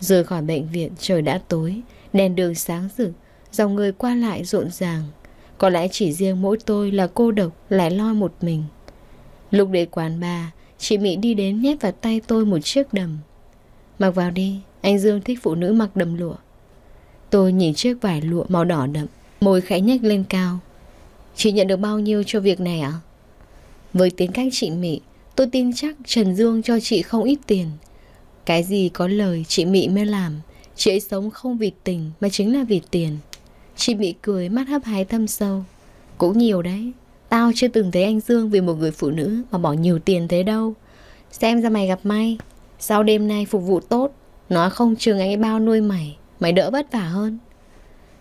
Rời khỏi bệnh viện trời đã tối, đèn đường sáng rực, dòng người qua lại rộn ràng. Có lẽ chỉ riêng mỗi tôi là cô độc lại lo một mình. Lúc đến quán bà, chị Mỹ đi đến nhét vào tay tôi một chiếc đầm. Mặc vào đi, anh Dương thích phụ nữ mặc đầm lụa. Tôi nhìn chiếc vải lụa màu đỏ đậm, môi khẽ nhếch lên cao. Chị nhận được bao nhiêu cho việc này ạ? À? Với tính cách chị Mỹ, tôi tin chắc Trần Dương cho chị không ít tiền. Cái gì có lời chị Mỹ mới làm, chị ấy sống không vì tình mà chính là vì tiền. Chị Mỹ cười mắt hấp hái thâm sâu. Cũng nhiều đấy, tao chưa từng thấy anh Dương vì một người phụ nữ mà bỏ nhiều tiền thế đâu. Xem ra mày gặp may, sau đêm nay phục vụ tốt, nó không chừng anh ấy bao nuôi mày, mày đỡ vất vả hơn.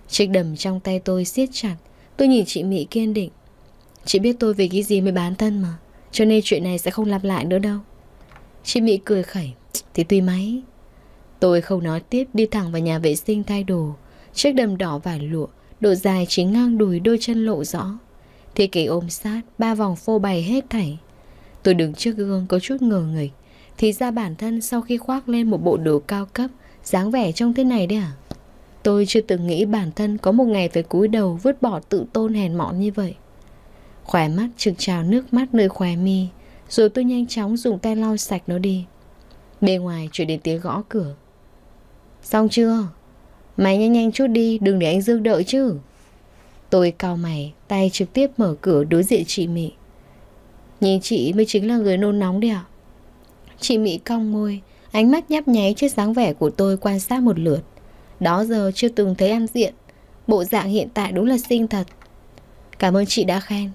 Chiếc đầm trong tay tôi siết chặt, tôi nhìn chị Mỹ kiên định. Chị biết tôi về cái gì mới bán thân mà Cho nên chuyện này sẽ không lặp lại nữa đâu Chị Mỹ cười khẩy Thì tùy máy Tôi không nói tiếp đi thẳng vào nhà vệ sinh thay đồ Chiếc đầm đỏ vải lụa Độ dài chỉ ngang đùi đôi chân lộ rõ Thế kỷ ôm sát Ba vòng phô bày hết thảy Tôi đứng trước gương có chút ngờ nghịch Thì ra bản thân sau khi khoác lên một bộ đồ cao cấp dáng vẻ trong thế này đấy à Tôi chưa từng nghĩ bản thân có một ngày phải cúi đầu vứt bỏ tự tôn hèn mọn như vậy Khóe mắt trực trào nước mắt nơi khóe mi Rồi tôi nhanh chóng dùng tay lau sạch nó đi Bên ngoài chuyển đến tiếng gõ cửa Xong chưa? Mày nhanh nhanh chút đi Đừng để anh Dương đợi chứ Tôi cau mày Tay trực tiếp mở cửa đối diện chị Mỹ Nhìn chị mới chính là người nôn nóng đi ạ à? Chị Mỹ cong môi Ánh mắt nhấp nháy trước dáng vẻ của tôi quan sát một lượt Đó giờ chưa từng thấy ăn diện Bộ dạng hiện tại đúng là xinh thật Cảm ơn chị đã khen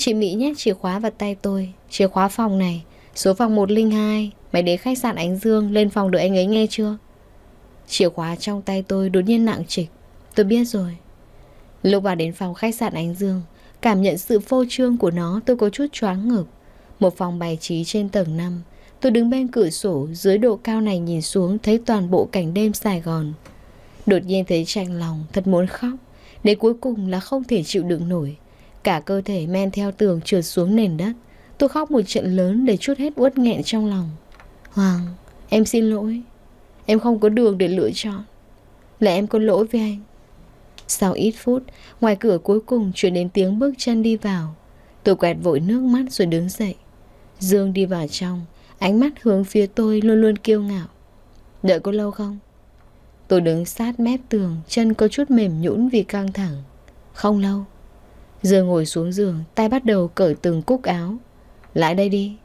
Chị Mỹ nhét chìa khóa vào tay tôi Chìa khóa phòng này Số phòng 102 Mày đến khách sạn Ánh Dương Lên phòng đợi anh ấy nghe chưa Chìa khóa trong tay tôi đột nhiên nặng trịch Tôi biết rồi Lúc bà đến phòng khách sạn Ánh Dương Cảm nhận sự phô trương của nó tôi có chút choáng ngợp Một phòng bài trí trên tầng 5 Tôi đứng bên cửa sổ dưới độ cao này nhìn xuống thấy toàn bộ cảnh đêm Sài Gòn Đột nhiên thấy chạnh lòng thật muốn khóc Đến cuối cùng là không thể chịu đựng nổi Cả cơ thể men theo tường trượt xuống nền đất Tôi khóc một trận lớn để chút hết uất nghẹn trong lòng Hoàng, em xin lỗi Em không có đường để lựa chọn Là em có lỗi với anh Sau ít phút, ngoài cửa cuối cùng chuyển đến tiếng bước chân đi vào Tôi quẹt vội nước mắt rồi đứng dậy Dương đi vào trong Ánh mắt hướng phía tôi luôn luôn kiêu ngạo Đợi có lâu không? Tôi đứng sát mép tường Chân có chút mềm nhũn vì căng thẳng Không lâu Giờ ngồi xuống giường Tay bắt đầu cởi từng cúc áo Lại đây đi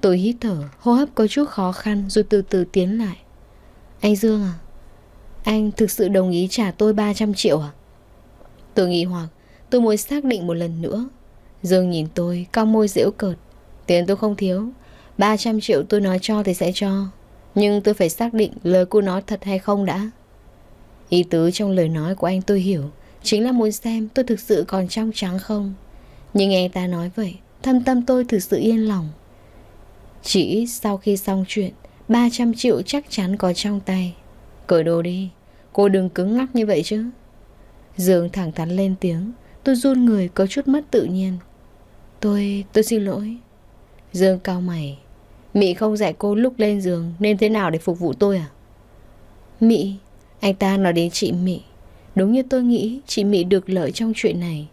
Tôi hít thở Hô hấp có chút khó khăn Rồi từ từ tiến lại Anh Dương à Anh thực sự đồng ý trả tôi 300 triệu à Tôi nghĩ hoặc Tôi muốn xác định một lần nữa Dương nhìn tôi Cao môi dễu cợt Tiền tôi không thiếu 300 triệu tôi nói cho thì sẽ cho Nhưng tôi phải xác định lời cô nói thật hay không đã Ý tứ trong lời nói của anh tôi hiểu Chính là muốn xem tôi thực sự còn trong trắng không Nhưng nghe anh ta nói vậy Thâm tâm tôi thực sự yên lòng Chỉ sau khi xong chuyện 300 triệu chắc chắn có trong tay Cởi đồ đi Cô đừng cứng ngắc như vậy chứ Dương thẳng thắn lên tiếng Tôi run người có chút mất tự nhiên Tôi... tôi xin lỗi Dương cao mày Mị không dạy cô lúc lên giường Nên thế nào để phục vụ tôi à Mị Anh ta nói đến chị Mị Đúng như tôi nghĩ Chị Mỹ được lợi trong chuyện này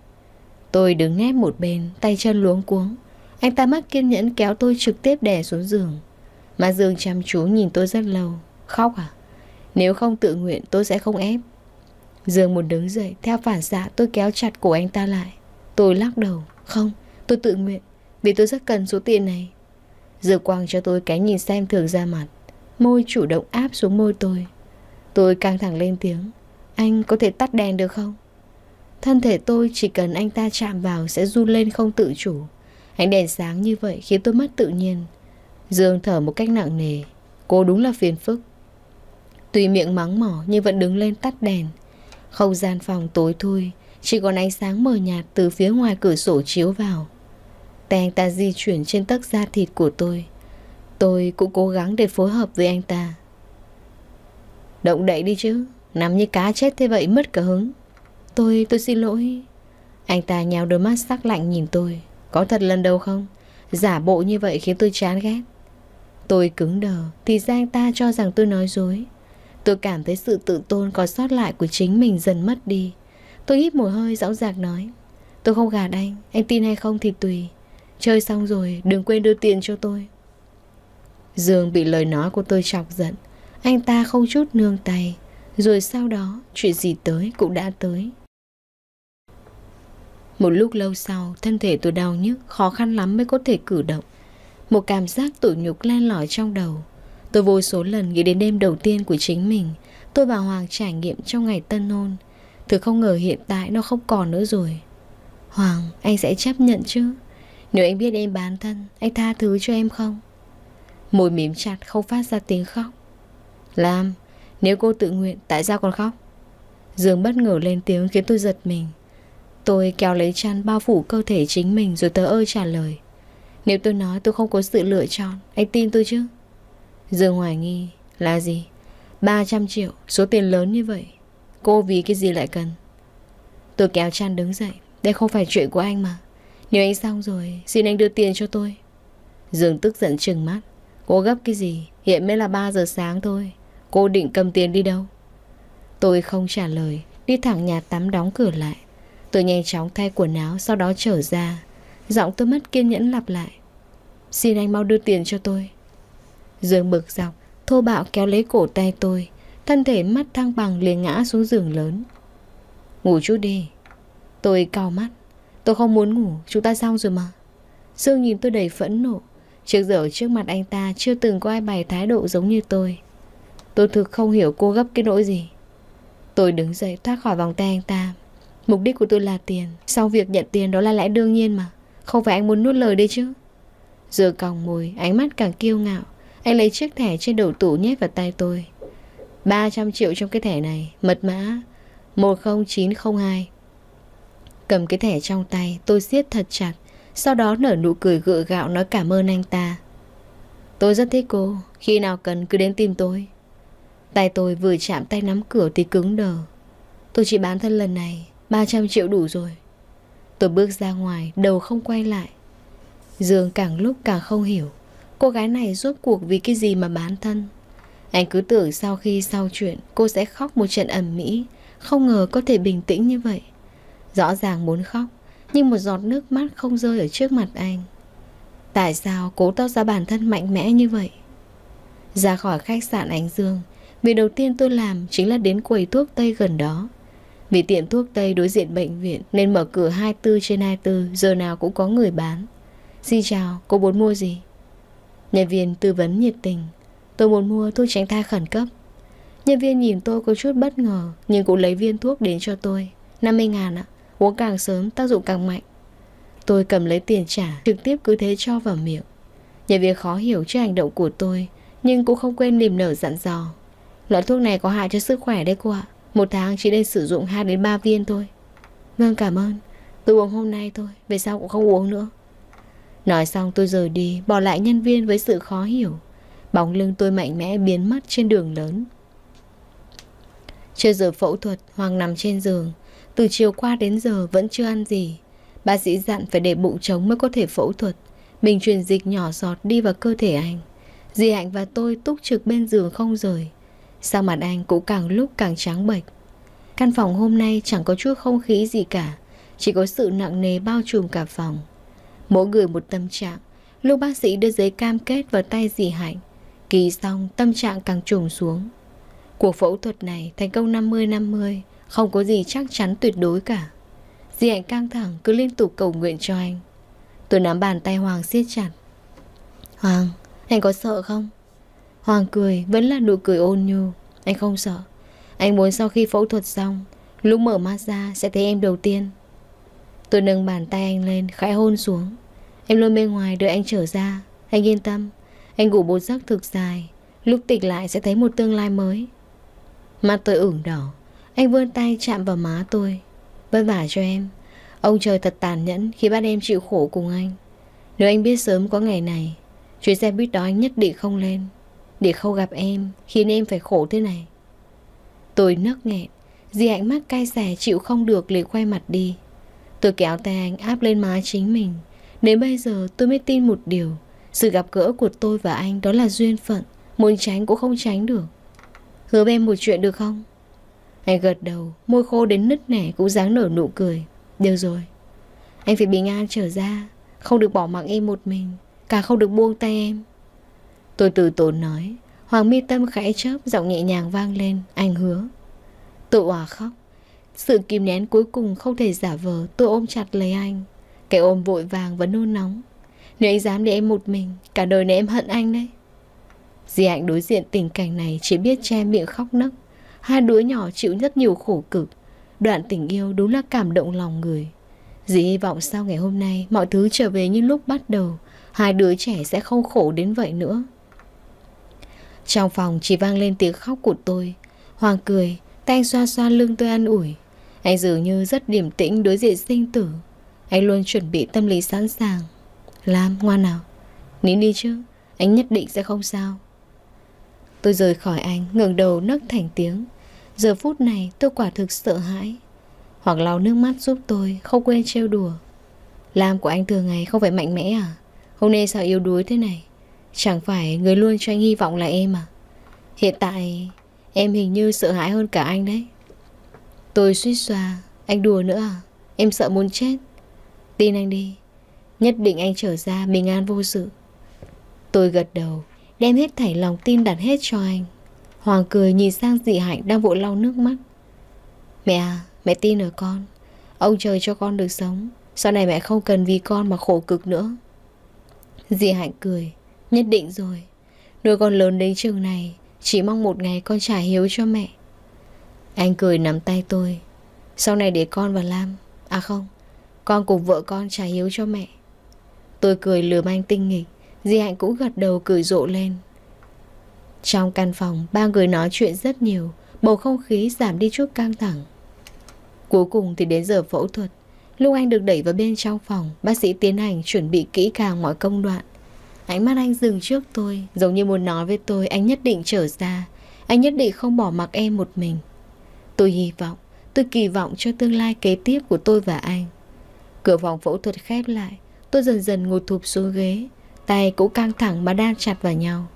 Tôi đứng nép một bên Tay chân luống cuống Anh ta mất kiên nhẫn kéo tôi trực tiếp đè xuống giường Mà giường chăm chú nhìn tôi rất lâu Khóc à Nếu không tự nguyện tôi sẽ không ép Dương một đứng dậy Theo phản xạ tôi kéo chặt cổ anh ta lại Tôi lắc đầu Không tôi tự nguyện Vì tôi rất cần số tiền này Dương quăng cho tôi cái nhìn xem thường ra mặt Môi chủ động áp xuống môi tôi Tôi căng thẳng lên tiếng anh có thể tắt đèn được không? Thân thể tôi chỉ cần anh ta chạm vào sẽ run lên không tự chủ. Ánh đèn sáng như vậy khiến tôi mất tự nhiên. Dương thở một cách nặng nề. Cô đúng là phiền phức. Tuy miệng mắng mỏ nhưng vẫn đứng lên tắt đèn. Không gian phòng tối thui, chỉ còn ánh sáng mờ nhạt từ phía ngoài cửa sổ chiếu vào. Tay anh ta di chuyển trên tấc da thịt của tôi. Tôi cũng cố gắng để phối hợp với anh ta. Động đậy đi chứ, Nằm như cá chết thế vậy mất cả hứng Tôi, tôi xin lỗi Anh ta nhào đôi mắt sắc lạnh nhìn tôi Có thật lần đầu không? Giả bộ như vậy khiến tôi chán ghét Tôi cứng đờ Thì ra anh ta cho rằng tôi nói dối Tôi cảm thấy sự tự tôn còn sót lại của chính mình dần mất đi Tôi hít một hơi dõng dạc nói Tôi không gạt anh, anh tin hay không thì tùy Chơi xong rồi đừng quên đưa tiền cho tôi Dương bị lời nói của tôi chọc giận Anh ta không chút nương tay rồi sau đó chuyện gì tới cũng đã tới Một lúc lâu sau Thân thể tôi đau nhức Khó khăn lắm mới có thể cử động Một cảm giác tủi nhục len lỏi trong đầu Tôi vô số lần nghĩ đến đêm đầu tiên của chính mình Tôi và Hoàng trải nghiệm trong ngày tân hôn thứ không ngờ hiện tại nó không còn nữa rồi Hoàng, anh sẽ chấp nhận chứ Nếu anh biết em bán thân Anh tha thứ cho em không Môi mím chặt không phát ra tiếng khóc Lam, nếu cô tự nguyện tại sao còn khóc Dương bất ngờ lên tiếng khiến tôi giật mình Tôi kéo lấy chăn bao phủ cơ thể chính mình Rồi tớ ơi trả lời Nếu tôi nói tôi không có sự lựa chọn Anh tin tôi chứ Dương hoài nghi là gì 300 triệu số tiền lớn như vậy Cô vì cái gì lại cần Tôi kéo chăn đứng dậy Đây không phải chuyện của anh mà Nếu anh xong rồi xin anh đưa tiền cho tôi Dương tức giận chừng mắt Cô gấp cái gì Hiện mới là 3 giờ sáng thôi Cô định cầm tiền đi đâu Tôi không trả lời Đi thẳng nhà tắm đóng cửa lại Tôi nhanh chóng thay quần áo Sau đó trở ra Giọng tôi mất kiên nhẫn lặp lại Xin anh mau đưa tiền cho tôi Dương bực dọc Thô bạo kéo lấy cổ tay tôi Thân thể mắt thăng bằng liền ngã xuống giường lớn Ngủ chút đi Tôi cau mắt Tôi không muốn ngủ Chúng ta xong rồi mà Dương nhìn tôi đầy phẫn nộ Trước giờ trước mặt anh ta chưa từng có ai bày thái độ giống như tôi Tôi thực không hiểu cô gấp cái nỗi gì Tôi đứng dậy thoát khỏi vòng tay anh ta Mục đích của tôi là tiền Sau việc nhận tiền đó là lẽ đương nhiên mà Không phải anh muốn nuốt lời đấy chứ Giờ còng mùi ánh mắt càng kiêu ngạo Anh lấy chiếc thẻ trên đầu tủ nhét vào tay tôi 300 triệu trong cái thẻ này Mật mã 10902 Cầm cái thẻ trong tay tôi siết thật chặt Sau đó nở nụ cười gượng gạo nói cảm ơn anh ta Tôi rất thích cô Khi nào cần cứ đến tìm tôi Tay tôi vừa chạm tay nắm cửa thì cứng đờ Tôi chỉ bán thân lần này 300 triệu đủ rồi Tôi bước ra ngoài đầu không quay lại Dương càng lúc càng không hiểu Cô gái này rốt cuộc vì cái gì mà bán thân Anh cứ tưởng sau khi sau chuyện Cô sẽ khóc một trận ẩm mỹ Không ngờ có thể bình tĩnh như vậy Rõ ràng muốn khóc Nhưng một giọt nước mắt không rơi ở trước mặt anh Tại sao cố tỏ ra bản thân mạnh mẽ như vậy Ra khỏi khách sạn Ánh Dương Việc đầu tiên tôi làm chính là đến quầy thuốc Tây gần đó. Vì tiệm thuốc Tây đối diện bệnh viện nên mở cửa 24 trên 24, giờ nào cũng có người bán. Xin chào, cô muốn mua gì? Nhân viên tư vấn nhiệt tình. Tôi muốn mua thuốc tránh thai khẩn cấp. Nhân viên nhìn tôi có chút bất ngờ nhưng cũng lấy viên thuốc đến cho tôi. 50 ngàn ạ, uống càng sớm tác dụng càng mạnh. Tôi cầm lấy tiền trả, trực tiếp cứ thế cho vào miệng. Nhân viên khó hiểu trước hành động của tôi nhưng cũng không quên niềm nở dặn dò. Loại thuốc này có hại cho sức khỏe đấy cô ạ Một tháng chỉ nên sử dụng 2 đến 3 viên thôi Vâng cảm ơn Tôi uống hôm nay thôi Về sau cũng không uống nữa Nói xong tôi rời đi Bỏ lại nhân viên với sự khó hiểu Bóng lưng tôi mạnh mẽ biến mất trên đường lớn Chưa giờ phẫu thuật Hoàng nằm trên giường Từ chiều qua đến giờ vẫn chưa ăn gì Bác sĩ dặn phải để bụng trống mới có thể phẫu thuật Mình truyền dịch nhỏ giọt đi vào cơ thể anh Dì Hạnh và tôi túc trực bên giường không rời Sao mặt anh cũng càng lúc càng trắng bệch Căn phòng hôm nay chẳng có chút không khí gì cả Chỉ có sự nặng nề bao trùm cả phòng Mỗi người một tâm trạng Lúc bác sĩ đưa giấy cam kết vào tay dì Hạnh Kỳ xong tâm trạng càng trùng xuống Cuộc phẫu thuật này thành công 50-50 Không có gì chắc chắn tuyệt đối cả Dì Hạnh căng thẳng cứ liên tục cầu nguyện cho anh Tôi nắm bàn tay Hoàng siết chặt Hoàng, anh có sợ không? Hoàng cười Vẫn là nụ cười ôn nhu Anh không sợ Anh muốn sau khi phẫu thuật xong Lúc mở mắt ra sẽ thấy em đầu tiên Tôi nâng bàn tay anh lên Khẽ hôn xuống Em luôn bên ngoài đợi anh trở ra Anh yên tâm Anh ngủ một giấc thực dài Lúc tỉnh lại sẽ thấy một tương lai mới Mặt tôi ửng đỏ Anh vươn tay chạm vào má tôi Vất vả cho em Ông trời thật tàn nhẫn khi bắt em chịu khổ cùng anh Nếu anh biết sớm có ngày này Chuyến xe buýt đó anh nhất định không lên để không gặp em Khiến em phải khổ thế này Tôi nấc nghẹn Dì hạnh mắt cay xè chịu không được liền quay mặt đi Tôi kéo tay anh áp lên má chính mình Đến bây giờ tôi mới tin một điều Sự gặp gỡ của tôi và anh đó là duyên phận Muốn tránh cũng không tránh được Hứa em một chuyện được không? Anh gật đầu, môi khô đến nứt nẻ cũng dáng nở nụ cười Được rồi Anh phải bình an trở ra Không được bỏ mặc em một mình Cả không được buông tay em Tôi từ tốn nói Hoàng mi tâm khẽ chớp Giọng nhẹ nhàng vang lên Anh hứa Tôi hòa khóc Sự kìm nén cuối cùng không thể giả vờ Tôi ôm chặt lấy anh Cái ôm vội vàng và nôn nóng Nếu anh dám để em một mình Cả đời này em hận anh đấy dì Hạnh đối diện tình cảnh này Chỉ biết che miệng khóc nấc Hai đứa nhỏ chịu rất nhiều khổ cực Đoạn tình yêu đúng là cảm động lòng người Dì hy vọng sau ngày hôm nay Mọi thứ trở về như lúc bắt đầu Hai đứa trẻ sẽ không khổ đến vậy nữa trong phòng chỉ vang lên tiếng khóc của tôi Hoàng cười Tay xoa xoa lưng tôi an ủi Anh dường như rất điềm tĩnh đối diện sinh tử Anh luôn chuẩn bị tâm lý sẵn sàng Lam ngoan nào Nín đi chứ Anh nhất định sẽ không sao Tôi rời khỏi anh ngẩng đầu nấc thành tiếng Giờ phút này tôi quả thực sợ hãi Hoặc lau nước mắt giúp tôi Không quên trêu đùa Lam của anh thường ngày không phải mạnh mẽ à Hôm nay sao yếu đuối thế này Chẳng phải người luôn cho anh hy vọng là em à Hiện tại Em hình như sợ hãi hơn cả anh đấy Tôi suýt xoa Anh đùa nữa à Em sợ muốn chết Tin anh đi Nhất định anh trở ra bình an vô sự Tôi gật đầu Đem hết thảy lòng tin đặt hết cho anh Hoàng cười nhìn sang dị hạnh đang vội lau nước mắt Mẹ à Mẹ tin ở con Ông trời cho con được sống Sau này mẹ không cần vì con mà khổ cực nữa dị Hạnh cười Nhất định rồi Nuôi con lớn đến trường này Chỉ mong một ngày con trả hiếu cho mẹ Anh cười nắm tay tôi Sau này để con và Lam À không Con cùng vợ con trả hiếu cho mẹ Tôi cười lừa anh tinh nghịch Di Hạnh cũng gật đầu cười rộ lên Trong căn phòng Ba người nói chuyện rất nhiều Bầu không khí giảm đi chút căng thẳng Cuối cùng thì đến giờ phẫu thuật Lúc anh được đẩy vào bên trong phòng Bác sĩ tiến hành chuẩn bị kỹ càng mọi công đoạn Ánh mắt anh dừng trước tôi Giống như muốn nói với tôi anh nhất định trở ra Anh nhất định không bỏ mặc em một mình Tôi hy vọng Tôi kỳ vọng cho tương lai kế tiếp của tôi và anh Cửa phòng phẫu thuật khép lại Tôi dần dần ngồi thụp xuống ghế Tay cũng căng thẳng mà đan chặt vào nhau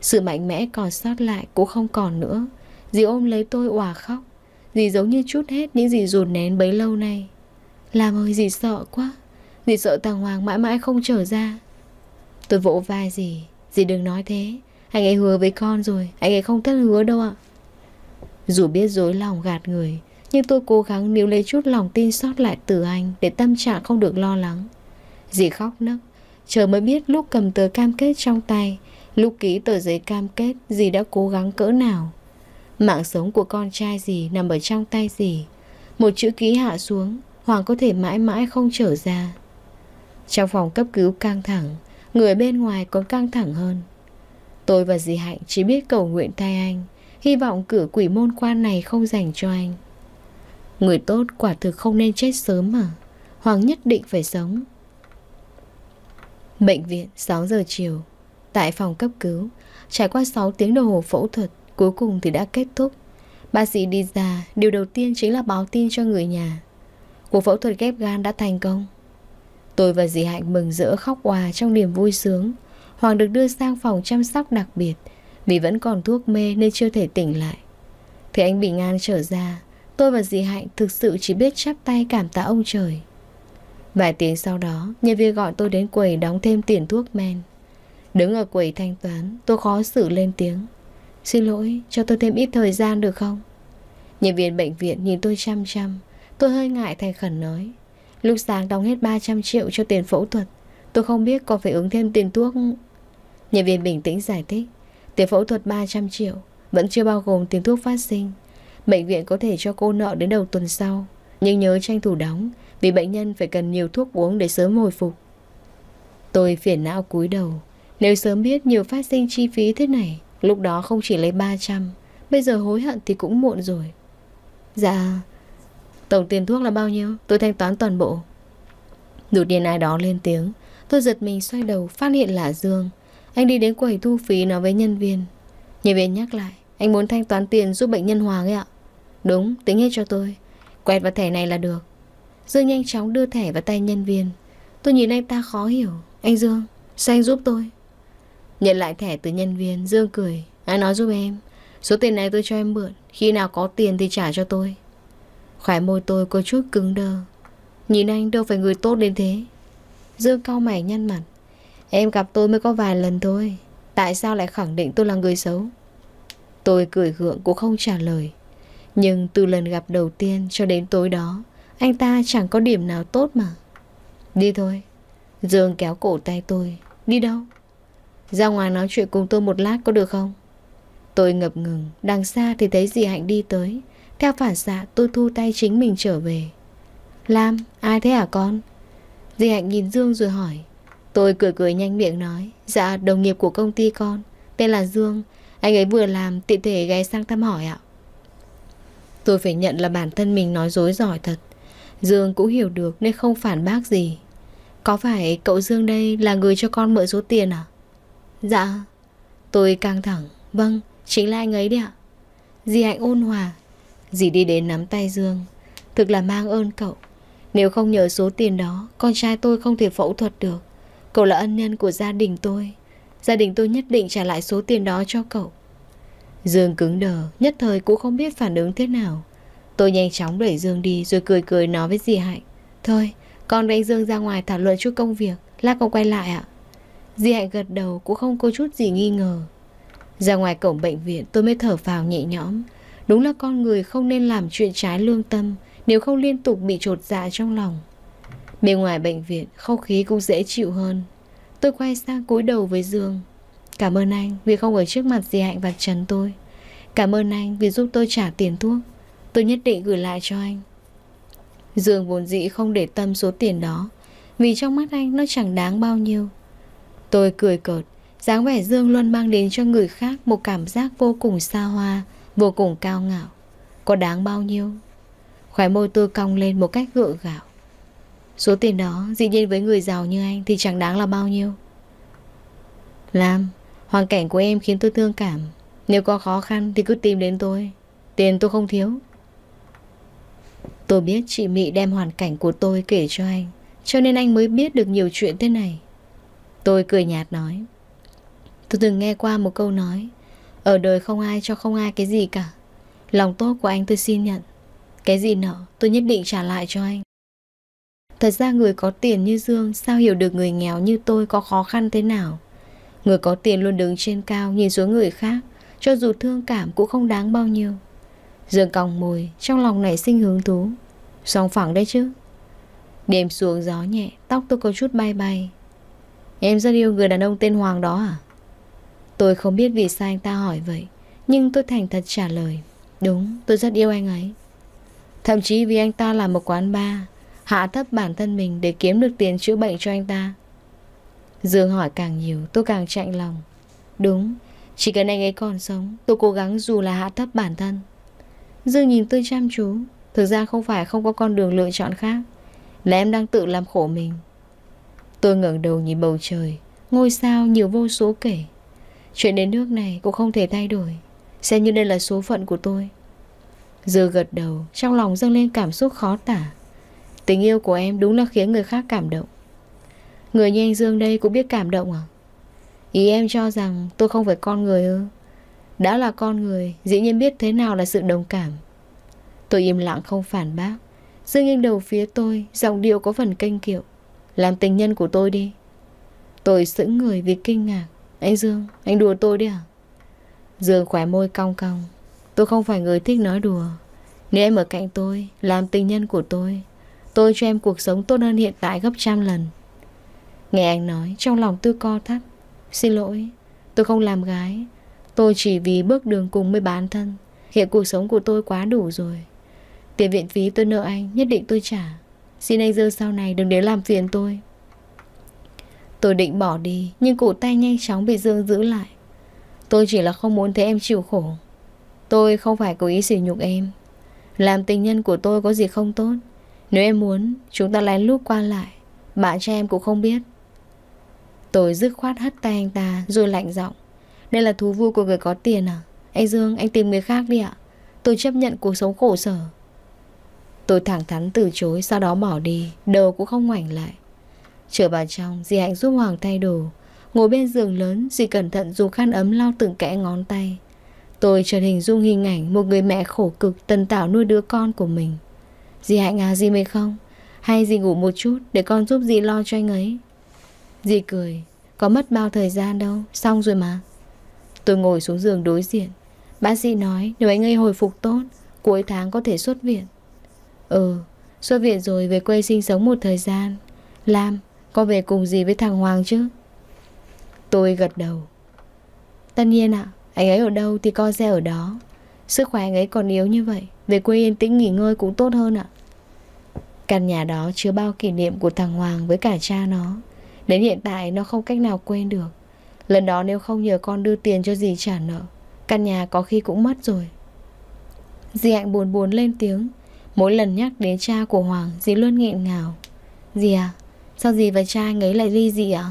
Sự mạnh mẽ còn sót lại cũng không còn nữa Dì ôm lấy tôi òa khóc Dì giống như chút hết những gì dồn nén bấy lâu nay Làm ơi dì sợ quá Dì sợ tàng Hoàng mãi mãi không trở ra Tôi vỗ vai gì Dì đừng nói thế Anh ấy hứa với con rồi Anh ấy không thất hứa đâu ạ Dù biết dối lòng gạt người Nhưng tôi cố gắng níu lấy chút lòng tin sót lại từ anh Để tâm trạng không được lo lắng Dì khóc nấc Chờ mới biết lúc cầm tờ cam kết trong tay Lúc ký tờ giấy cam kết Dì đã cố gắng cỡ nào Mạng sống của con trai dì nằm ở trong tay dì Một chữ ký hạ xuống Hoàng có thể mãi mãi không trở ra Trong phòng cấp cứu căng thẳng Người bên ngoài còn căng thẳng hơn Tôi và dì Hạnh chỉ biết cầu nguyện thay anh Hy vọng cửa quỷ môn quan này không dành cho anh Người tốt quả thực không nên chết sớm mà Hoàng nhất định phải sống Bệnh viện 6 giờ chiều Tại phòng cấp cứu Trải qua 6 tiếng đồng hồ phẫu thuật Cuối cùng thì đã kết thúc Bác sĩ đi ra Điều đầu tiên chính là báo tin cho người nhà Cuộc phẫu thuật ghép gan đã thành công Tôi và dì Hạnh mừng rỡ khóc hòa trong niềm vui sướng. Hoàng được đưa sang phòng chăm sóc đặc biệt. Vì vẫn còn thuốc mê nên chưa thể tỉnh lại. Thì anh bình an trở ra. Tôi và dì Hạnh thực sự chỉ biết chắp tay cảm tạ ông trời. Vài tiếng sau đó, nhân viên gọi tôi đến quầy đóng thêm tiền thuốc men. Đứng ở quầy thanh toán, tôi khó xử lên tiếng. Xin lỗi, cho tôi thêm ít thời gian được không? Nhân viên bệnh viện nhìn tôi chăm chăm, tôi hơi ngại thành khẩn nói. Lúc sáng đóng hết 300 triệu cho tiền phẫu thuật Tôi không biết có phải ứng thêm tiền thuốc Nhân viên bình tĩnh giải thích Tiền phẫu thuật 300 triệu Vẫn chưa bao gồm tiền thuốc phát sinh Bệnh viện có thể cho cô nợ đến đầu tuần sau Nhưng nhớ tranh thủ đóng Vì bệnh nhân phải cần nhiều thuốc uống để sớm hồi phục Tôi phiền não cúi đầu Nếu sớm biết nhiều phát sinh chi phí thế này Lúc đó không chỉ lấy 300 Bây giờ hối hận thì cũng muộn rồi Dạ Tổng tiền thuốc là bao nhiêu Tôi thanh toán toàn bộ Đột nhiên ai đó lên tiếng Tôi giật mình xoay đầu phát hiện là Dương Anh đi đến quầy thu phí nói với nhân viên Nhân viên nhắc lại Anh muốn thanh toán tiền giúp bệnh nhân Hoàng ấy ạ Đúng tính hết cho tôi Quẹt vào thẻ này là được Dương nhanh chóng đưa thẻ vào tay nhân viên Tôi nhìn anh ta khó hiểu Anh Dương sao anh giúp tôi Nhận lại thẻ từ nhân viên Dương cười Ai nói giúp em Số tiền này tôi cho em mượn Khi nào có tiền thì trả cho tôi Khỏe môi tôi có chút cứng đơ Nhìn anh đâu phải người tốt đến thế Dương cao mày nhăn mặt Em gặp tôi mới có vài lần thôi Tại sao lại khẳng định tôi là người xấu Tôi cười gượng cũng không trả lời Nhưng từ lần gặp đầu tiên cho đến tối đó Anh ta chẳng có điểm nào tốt mà Đi thôi Dương kéo cổ tay tôi Đi đâu Ra ngoài nói chuyện cùng tôi một lát có được không Tôi ngập ngừng Đằng xa thì thấy dì Hạnh đi tới theo phản xạ tôi thu tay chính mình trở về Lam, ai thế hả con? Dì Hạnh nhìn Dương rồi hỏi Tôi cười cười nhanh miệng nói Dạ đồng nghiệp của công ty con Tên là Dương Anh ấy vừa làm tiện thể ghé sang thăm hỏi ạ Tôi phải nhận là bản thân mình nói dối giỏi thật Dương cũng hiểu được nên không phản bác gì Có phải cậu Dương đây là người cho con mượn số tiền à? Dạ Tôi căng thẳng Vâng, chính là anh ấy đấy ạ Di Hạnh ôn hòa Dì đi đến nắm tay Dương Thực là mang ơn cậu Nếu không nhờ số tiền đó Con trai tôi không thể phẫu thuật được Cậu là ân nhân của gia đình tôi Gia đình tôi nhất định trả lại số tiền đó cho cậu Dương cứng đờ Nhất thời cũng không biết phản ứng thế nào Tôi nhanh chóng đẩy Dương đi Rồi cười cười nói với dì Hạnh Thôi con với anh Dương ra ngoài thảo luận chút công việc Lát con quay lại ạ Dì Hạnh gật đầu cũng không có chút gì nghi ngờ Ra ngoài cổng bệnh viện tôi mới thở phào nhẹ nhõm Đúng là con người không nên làm chuyện trái lương tâm Nếu không liên tục bị trột dạ trong lòng Bên ngoài bệnh viện Không khí cũng dễ chịu hơn Tôi quay sang cúi đầu với Dương Cảm ơn anh vì không ở trước mặt dì Hạnh vạch trần tôi Cảm ơn anh vì giúp tôi trả tiền thuốc Tôi nhất định gửi lại cho anh Dương vốn dĩ không để tâm số tiền đó Vì trong mắt anh nó chẳng đáng bao nhiêu Tôi cười cợt dáng vẻ Dương luôn mang đến cho người khác một cảm giác vô cùng xa hoa Vô cùng cao ngạo Có đáng bao nhiêu Khói môi tôi cong lên một cách gượng gạo Số tiền đó dĩ nhiên với người giàu như anh Thì chẳng đáng là bao nhiêu Lam Hoàn cảnh của em khiến tôi thương cảm Nếu có khó khăn thì cứ tìm đến tôi Tiền tôi không thiếu Tôi biết chị Mỹ đem hoàn cảnh của tôi kể cho anh Cho nên anh mới biết được nhiều chuyện thế này Tôi cười nhạt nói Tôi từng nghe qua một câu nói ở đời không ai cho không ai cái gì cả Lòng tốt của anh tôi xin nhận Cái gì nợ tôi nhất định trả lại cho anh Thật ra người có tiền như Dương Sao hiểu được người nghèo như tôi có khó khăn thế nào Người có tiền luôn đứng trên cao Nhìn xuống người khác Cho dù thương cảm cũng không đáng bao nhiêu Dương còng mồi Trong lòng nảy sinh hứng thú Song phẳng đấy chứ Đêm xuống gió nhẹ Tóc tôi có chút bay bay Em rất yêu người đàn ông tên Hoàng đó à Tôi không biết vì sao anh ta hỏi vậy Nhưng tôi thành thật trả lời Đúng tôi rất yêu anh ấy Thậm chí vì anh ta là một quán bar Hạ thấp bản thân mình để kiếm được tiền chữa bệnh cho anh ta Dương hỏi càng nhiều tôi càng chạnh lòng Đúng Chỉ cần anh ấy còn sống Tôi cố gắng dù là hạ thấp bản thân Dương nhìn tôi chăm chú Thực ra không phải không có con đường lựa chọn khác Là em đang tự làm khổ mình Tôi ngẩng đầu nhìn bầu trời Ngôi sao nhiều vô số kể Chuyện đến nước này cũng không thể thay đổi Xem như đây là số phận của tôi giờ gật đầu Trong lòng dâng lên cảm xúc khó tả Tình yêu của em đúng là khiến người khác cảm động Người như anh Dương đây cũng biết cảm động à Ý em cho rằng tôi không phải con người ư Đã là con người Dĩ nhiên biết thế nào là sự đồng cảm Tôi im lặng không phản bác Dương nghiêng đầu phía tôi Giọng điệu có phần kênh kiệu Làm tình nhân của tôi đi Tôi sững người vì kinh ngạc anh Dương, anh đùa tôi đi à? Dương khỏe môi cong cong. Tôi không phải người thích nói đùa. Nếu em ở cạnh tôi, làm tình nhân của tôi, tôi cho em cuộc sống tốt hơn hiện tại gấp trăm lần. Nghe anh nói, trong lòng tôi co thắt. Xin lỗi, tôi không làm gái. Tôi chỉ vì bước đường cùng mới bán thân. Hiện cuộc sống của tôi quá đủ rồi. Tiền viện phí tôi nợ anh, nhất định tôi trả. Xin anh dơ sau này đừng đến làm phiền tôi. Tôi định bỏ đi Nhưng cụ tay nhanh chóng bị Dương giữ lại Tôi chỉ là không muốn thấy em chịu khổ Tôi không phải cố ý sỉ nhục em Làm tình nhân của tôi có gì không tốt Nếu em muốn Chúng ta lén lút qua lại Bạn trai em cũng không biết Tôi dứt khoát hất tay anh ta Rồi lạnh giọng Đây là thú vui của người có tiền à Anh Dương anh tìm người khác đi ạ Tôi chấp nhận cuộc sống khổ sở Tôi thẳng thắn từ chối Sau đó bỏ đi Đầu cũng không ngoảnh lại Trở vào trong, dì Hạnh giúp Hoàng thay đồ. Ngồi bên giường lớn, dì cẩn thận dùng khăn ấm lau từng kẽ ngón tay. Tôi chợt hình dung hình ảnh một người mẹ khổ cực tần tảo nuôi đứa con của mình. Dì Hạnh à dì mới không? Hay dì ngủ một chút để con giúp dì lo cho anh ấy. Dì cười, có mất bao thời gian đâu, xong rồi mà. Tôi ngồi xuống giường đối diện. Bác sĩ nói nếu anh ấy hồi phục tốt, cuối tháng có thể xuất viện. Ừ, xuất viện rồi về quê sinh sống một thời gian. Lam, có về cùng gì với thằng Hoàng chứ Tôi gật đầu Tất nhiên ạ à, Anh ấy ở đâu thì con sẽ ở đó Sức khỏe anh ấy còn yếu như vậy Về quê yên tĩnh nghỉ ngơi cũng tốt hơn ạ à. Căn nhà đó chứa bao kỷ niệm của thằng Hoàng với cả cha nó Đến hiện tại nó không cách nào quên được Lần đó nếu không nhờ con đưa tiền cho dì trả nợ Căn nhà có khi cũng mất rồi Dì Hạnh buồn buồn lên tiếng Mỗi lần nhắc đến cha của Hoàng Dì luôn nghẹn ngào Dì à Sao dì và cha anh ấy lại ly dị ạ?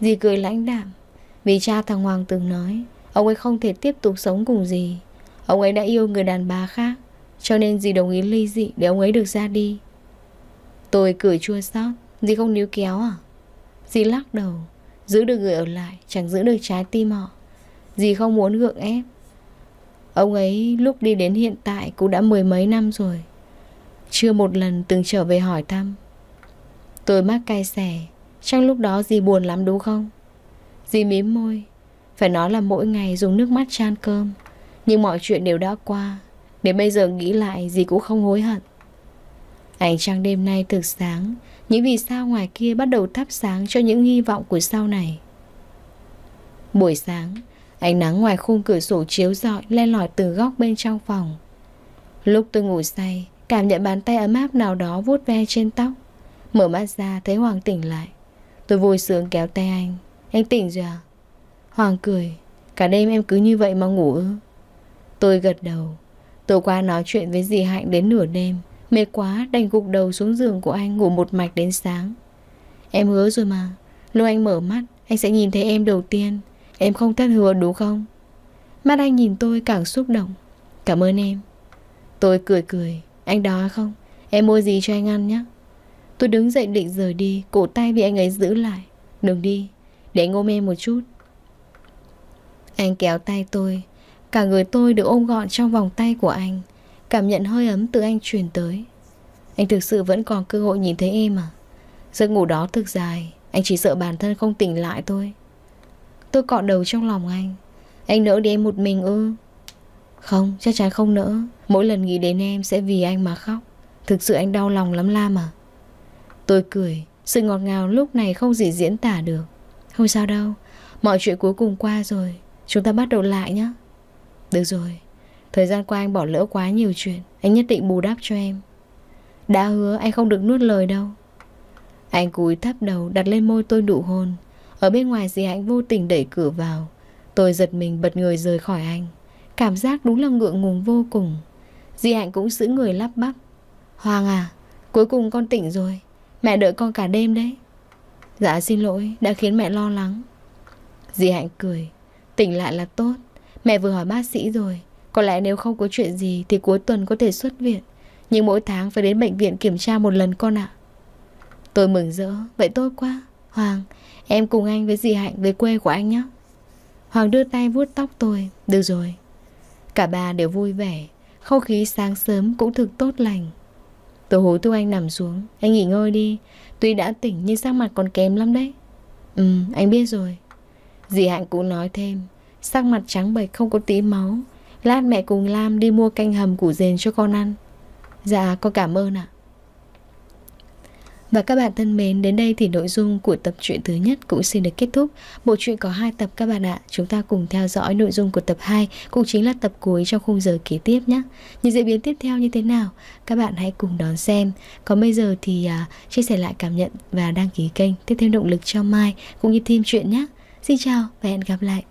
Dì cười lãnh đạm Vì cha thằng Hoàng từng nói Ông ấy không thể tiếp tục sống cùng dì Ông ấy đã yêu người đàn bà khác Cho nên dì đồng ý ly dị để ông ấy được ra đi Tôi cười chua xót Dì không níu kéo à? Dì lắc đầu Giữ được người ở lại Chẳng giữ được trái tim họ Dì không muốn gượng ép Ông ấy lúc đi đến hiện tại Cũng đã mười mấy năm rồi Chưa một lần từng trở về hỏi thăm Tôi mắc cay xè, Trong lúc đó dì buồn lắm đúng không Dì mím môi Phải nói là mỗi ngày dùng nước mắt chan cơm Nhưng mọi chuyện đều đã qua Đến bây giờ nghĩ lại dì cũng không hối hận Ánh trăng đêm nay thực sáng Những vì sao ngoài kia bắt đầu thắp sáng Cho những hy vọng của sau này Buổi sáng Ánh nắng ngoài khung cửa sổ chiếu rọi Len lỏi từ góc bên trong phòng Lúc tôi ngủ say Cảm nhận bàn tay ấm áp nào đó vuốt ve trên tóc Mở mắt ra thấy Hoàng tỉnh lại Tôi vui sướng kéo tay anh Anh tỉnh rồi à Hoàng cười Cả đêm em cứ như vậy mà ngủ ư Tôi gật đầu Tôi qua nói chuyện với dì Hạnh đến nửa đêm Mệt quá đành gục đầu xuống giường của anh ngủ một mạch đến sáng Em hứa rồi mà Lúc anh mở mắt Anh sẽ nhìn thấy em đầu tiên Em không thất hứa đúng không Mắt anh nhìn tôi càng xúc động Cảm ơn em Tôi cười cười Anh đói không Em mua gì cho anh ăn nhé Tôi đứng dậy định rời đi Cổ tay bị anh ấy giữ lại Đừng đi, để anh ôm em một chút Anh kéo tay tôi Cả người tôi được ôm gọn trong vòng tay của anh Cảm nhận hơi ấm từ anh truyền tới Anh thực sự vẫn còn cơ hội nhìn thấy em à Giấc ngủ đó thực dài Anh chỉ sợ bản thân không tỉnh lại thôi Tôi cọ đầu trong lòng anh Anh nỡ để em một mình ư Không, chắc chắn không nỡ Mỗi lần nghĩ đến em sẽ vì anh mà khóc Thực sự anh đau lòng lắm Lam à Tôi cười, sự ngọt ngào lúc này không gì diễn tả được. Không sao đâu, mọi chuyện cuối cùng qua rồi, chúng ta bắt đầu lại nhé. Được rồi, thời gian qua anh bỏ lỡ quá nhiều chuyện, anh nhất định bù đắp cho em. Đã hứa anh không được nuốt lời đâu. Anh cúi thấp đầu đặt lên môi tôi nụ hôn. Ở bên ngoài dì Hạnh vô tình đẩy cửa vào. Tôi giật mình bật người rời khỏi anh. Cảm giác đúng là ngượng ngùng vô cùng. Dì Hạnh cũng giữ người lắp bắp. Hoàng à, cuối cùng con tỉnh rồi. Mẹ đợi con cả đêm đấy Dạ xin lỗi đã khiến mẹ lo lắng Dì Hạnh cười Tỉnh lại là tốt Mẹ vừa hỏi bác sĩ rồi Có lẽ nếu không có chuyện gì thì cuối tuần có thể xuất viện Nhưng mỗi tháng phải đến bệnh viện kiểm tra một lần con ạ Tôi mừng rỡ Vậy tốt quá Hoàng em cùng anh với dì Hạnh về quê của anh nhé Hoàng đưa tay vuốt tóc tôi Được rồi Cả ba đều vui vẻ Không khí sáng sớm cũng thực tốt lành Tôi hối thúc anh nằm xuống Anh nghỉ ngơi đi Tuy đã tỉnh nhưng sắc mặt còn kém lắm đấy Ừ anh biết rồi Dì Hạnh cũng nói thêm Sắc mặt trắng bệch không có tí máu Lát mẹ cùng Lam đi mua canh hầm củ dền cho con ăn Dạ con cảm ơn ạ à. Và các bạn thân mến, đến đây thì nội dung của tập truyện thứ nhất cũng xin được kết thúc. Bộ truyện có hai tập các bạn ạ. Chúng ta cùng theo dõi nội dung của tập 2, cũng chính là tập cuối trong khung giờ kế tiếp nhé. Những diễn biến tiếp theo như thế nào, các bạn hãy cùng đón xem. Còn bây giờ thì à, chia sẻ lại cảm nhận và đăng ký kênh tiếp thêm động lực cho Mai cũng như thêm chuyện nhé. Xin chào và hẹn gặp lại.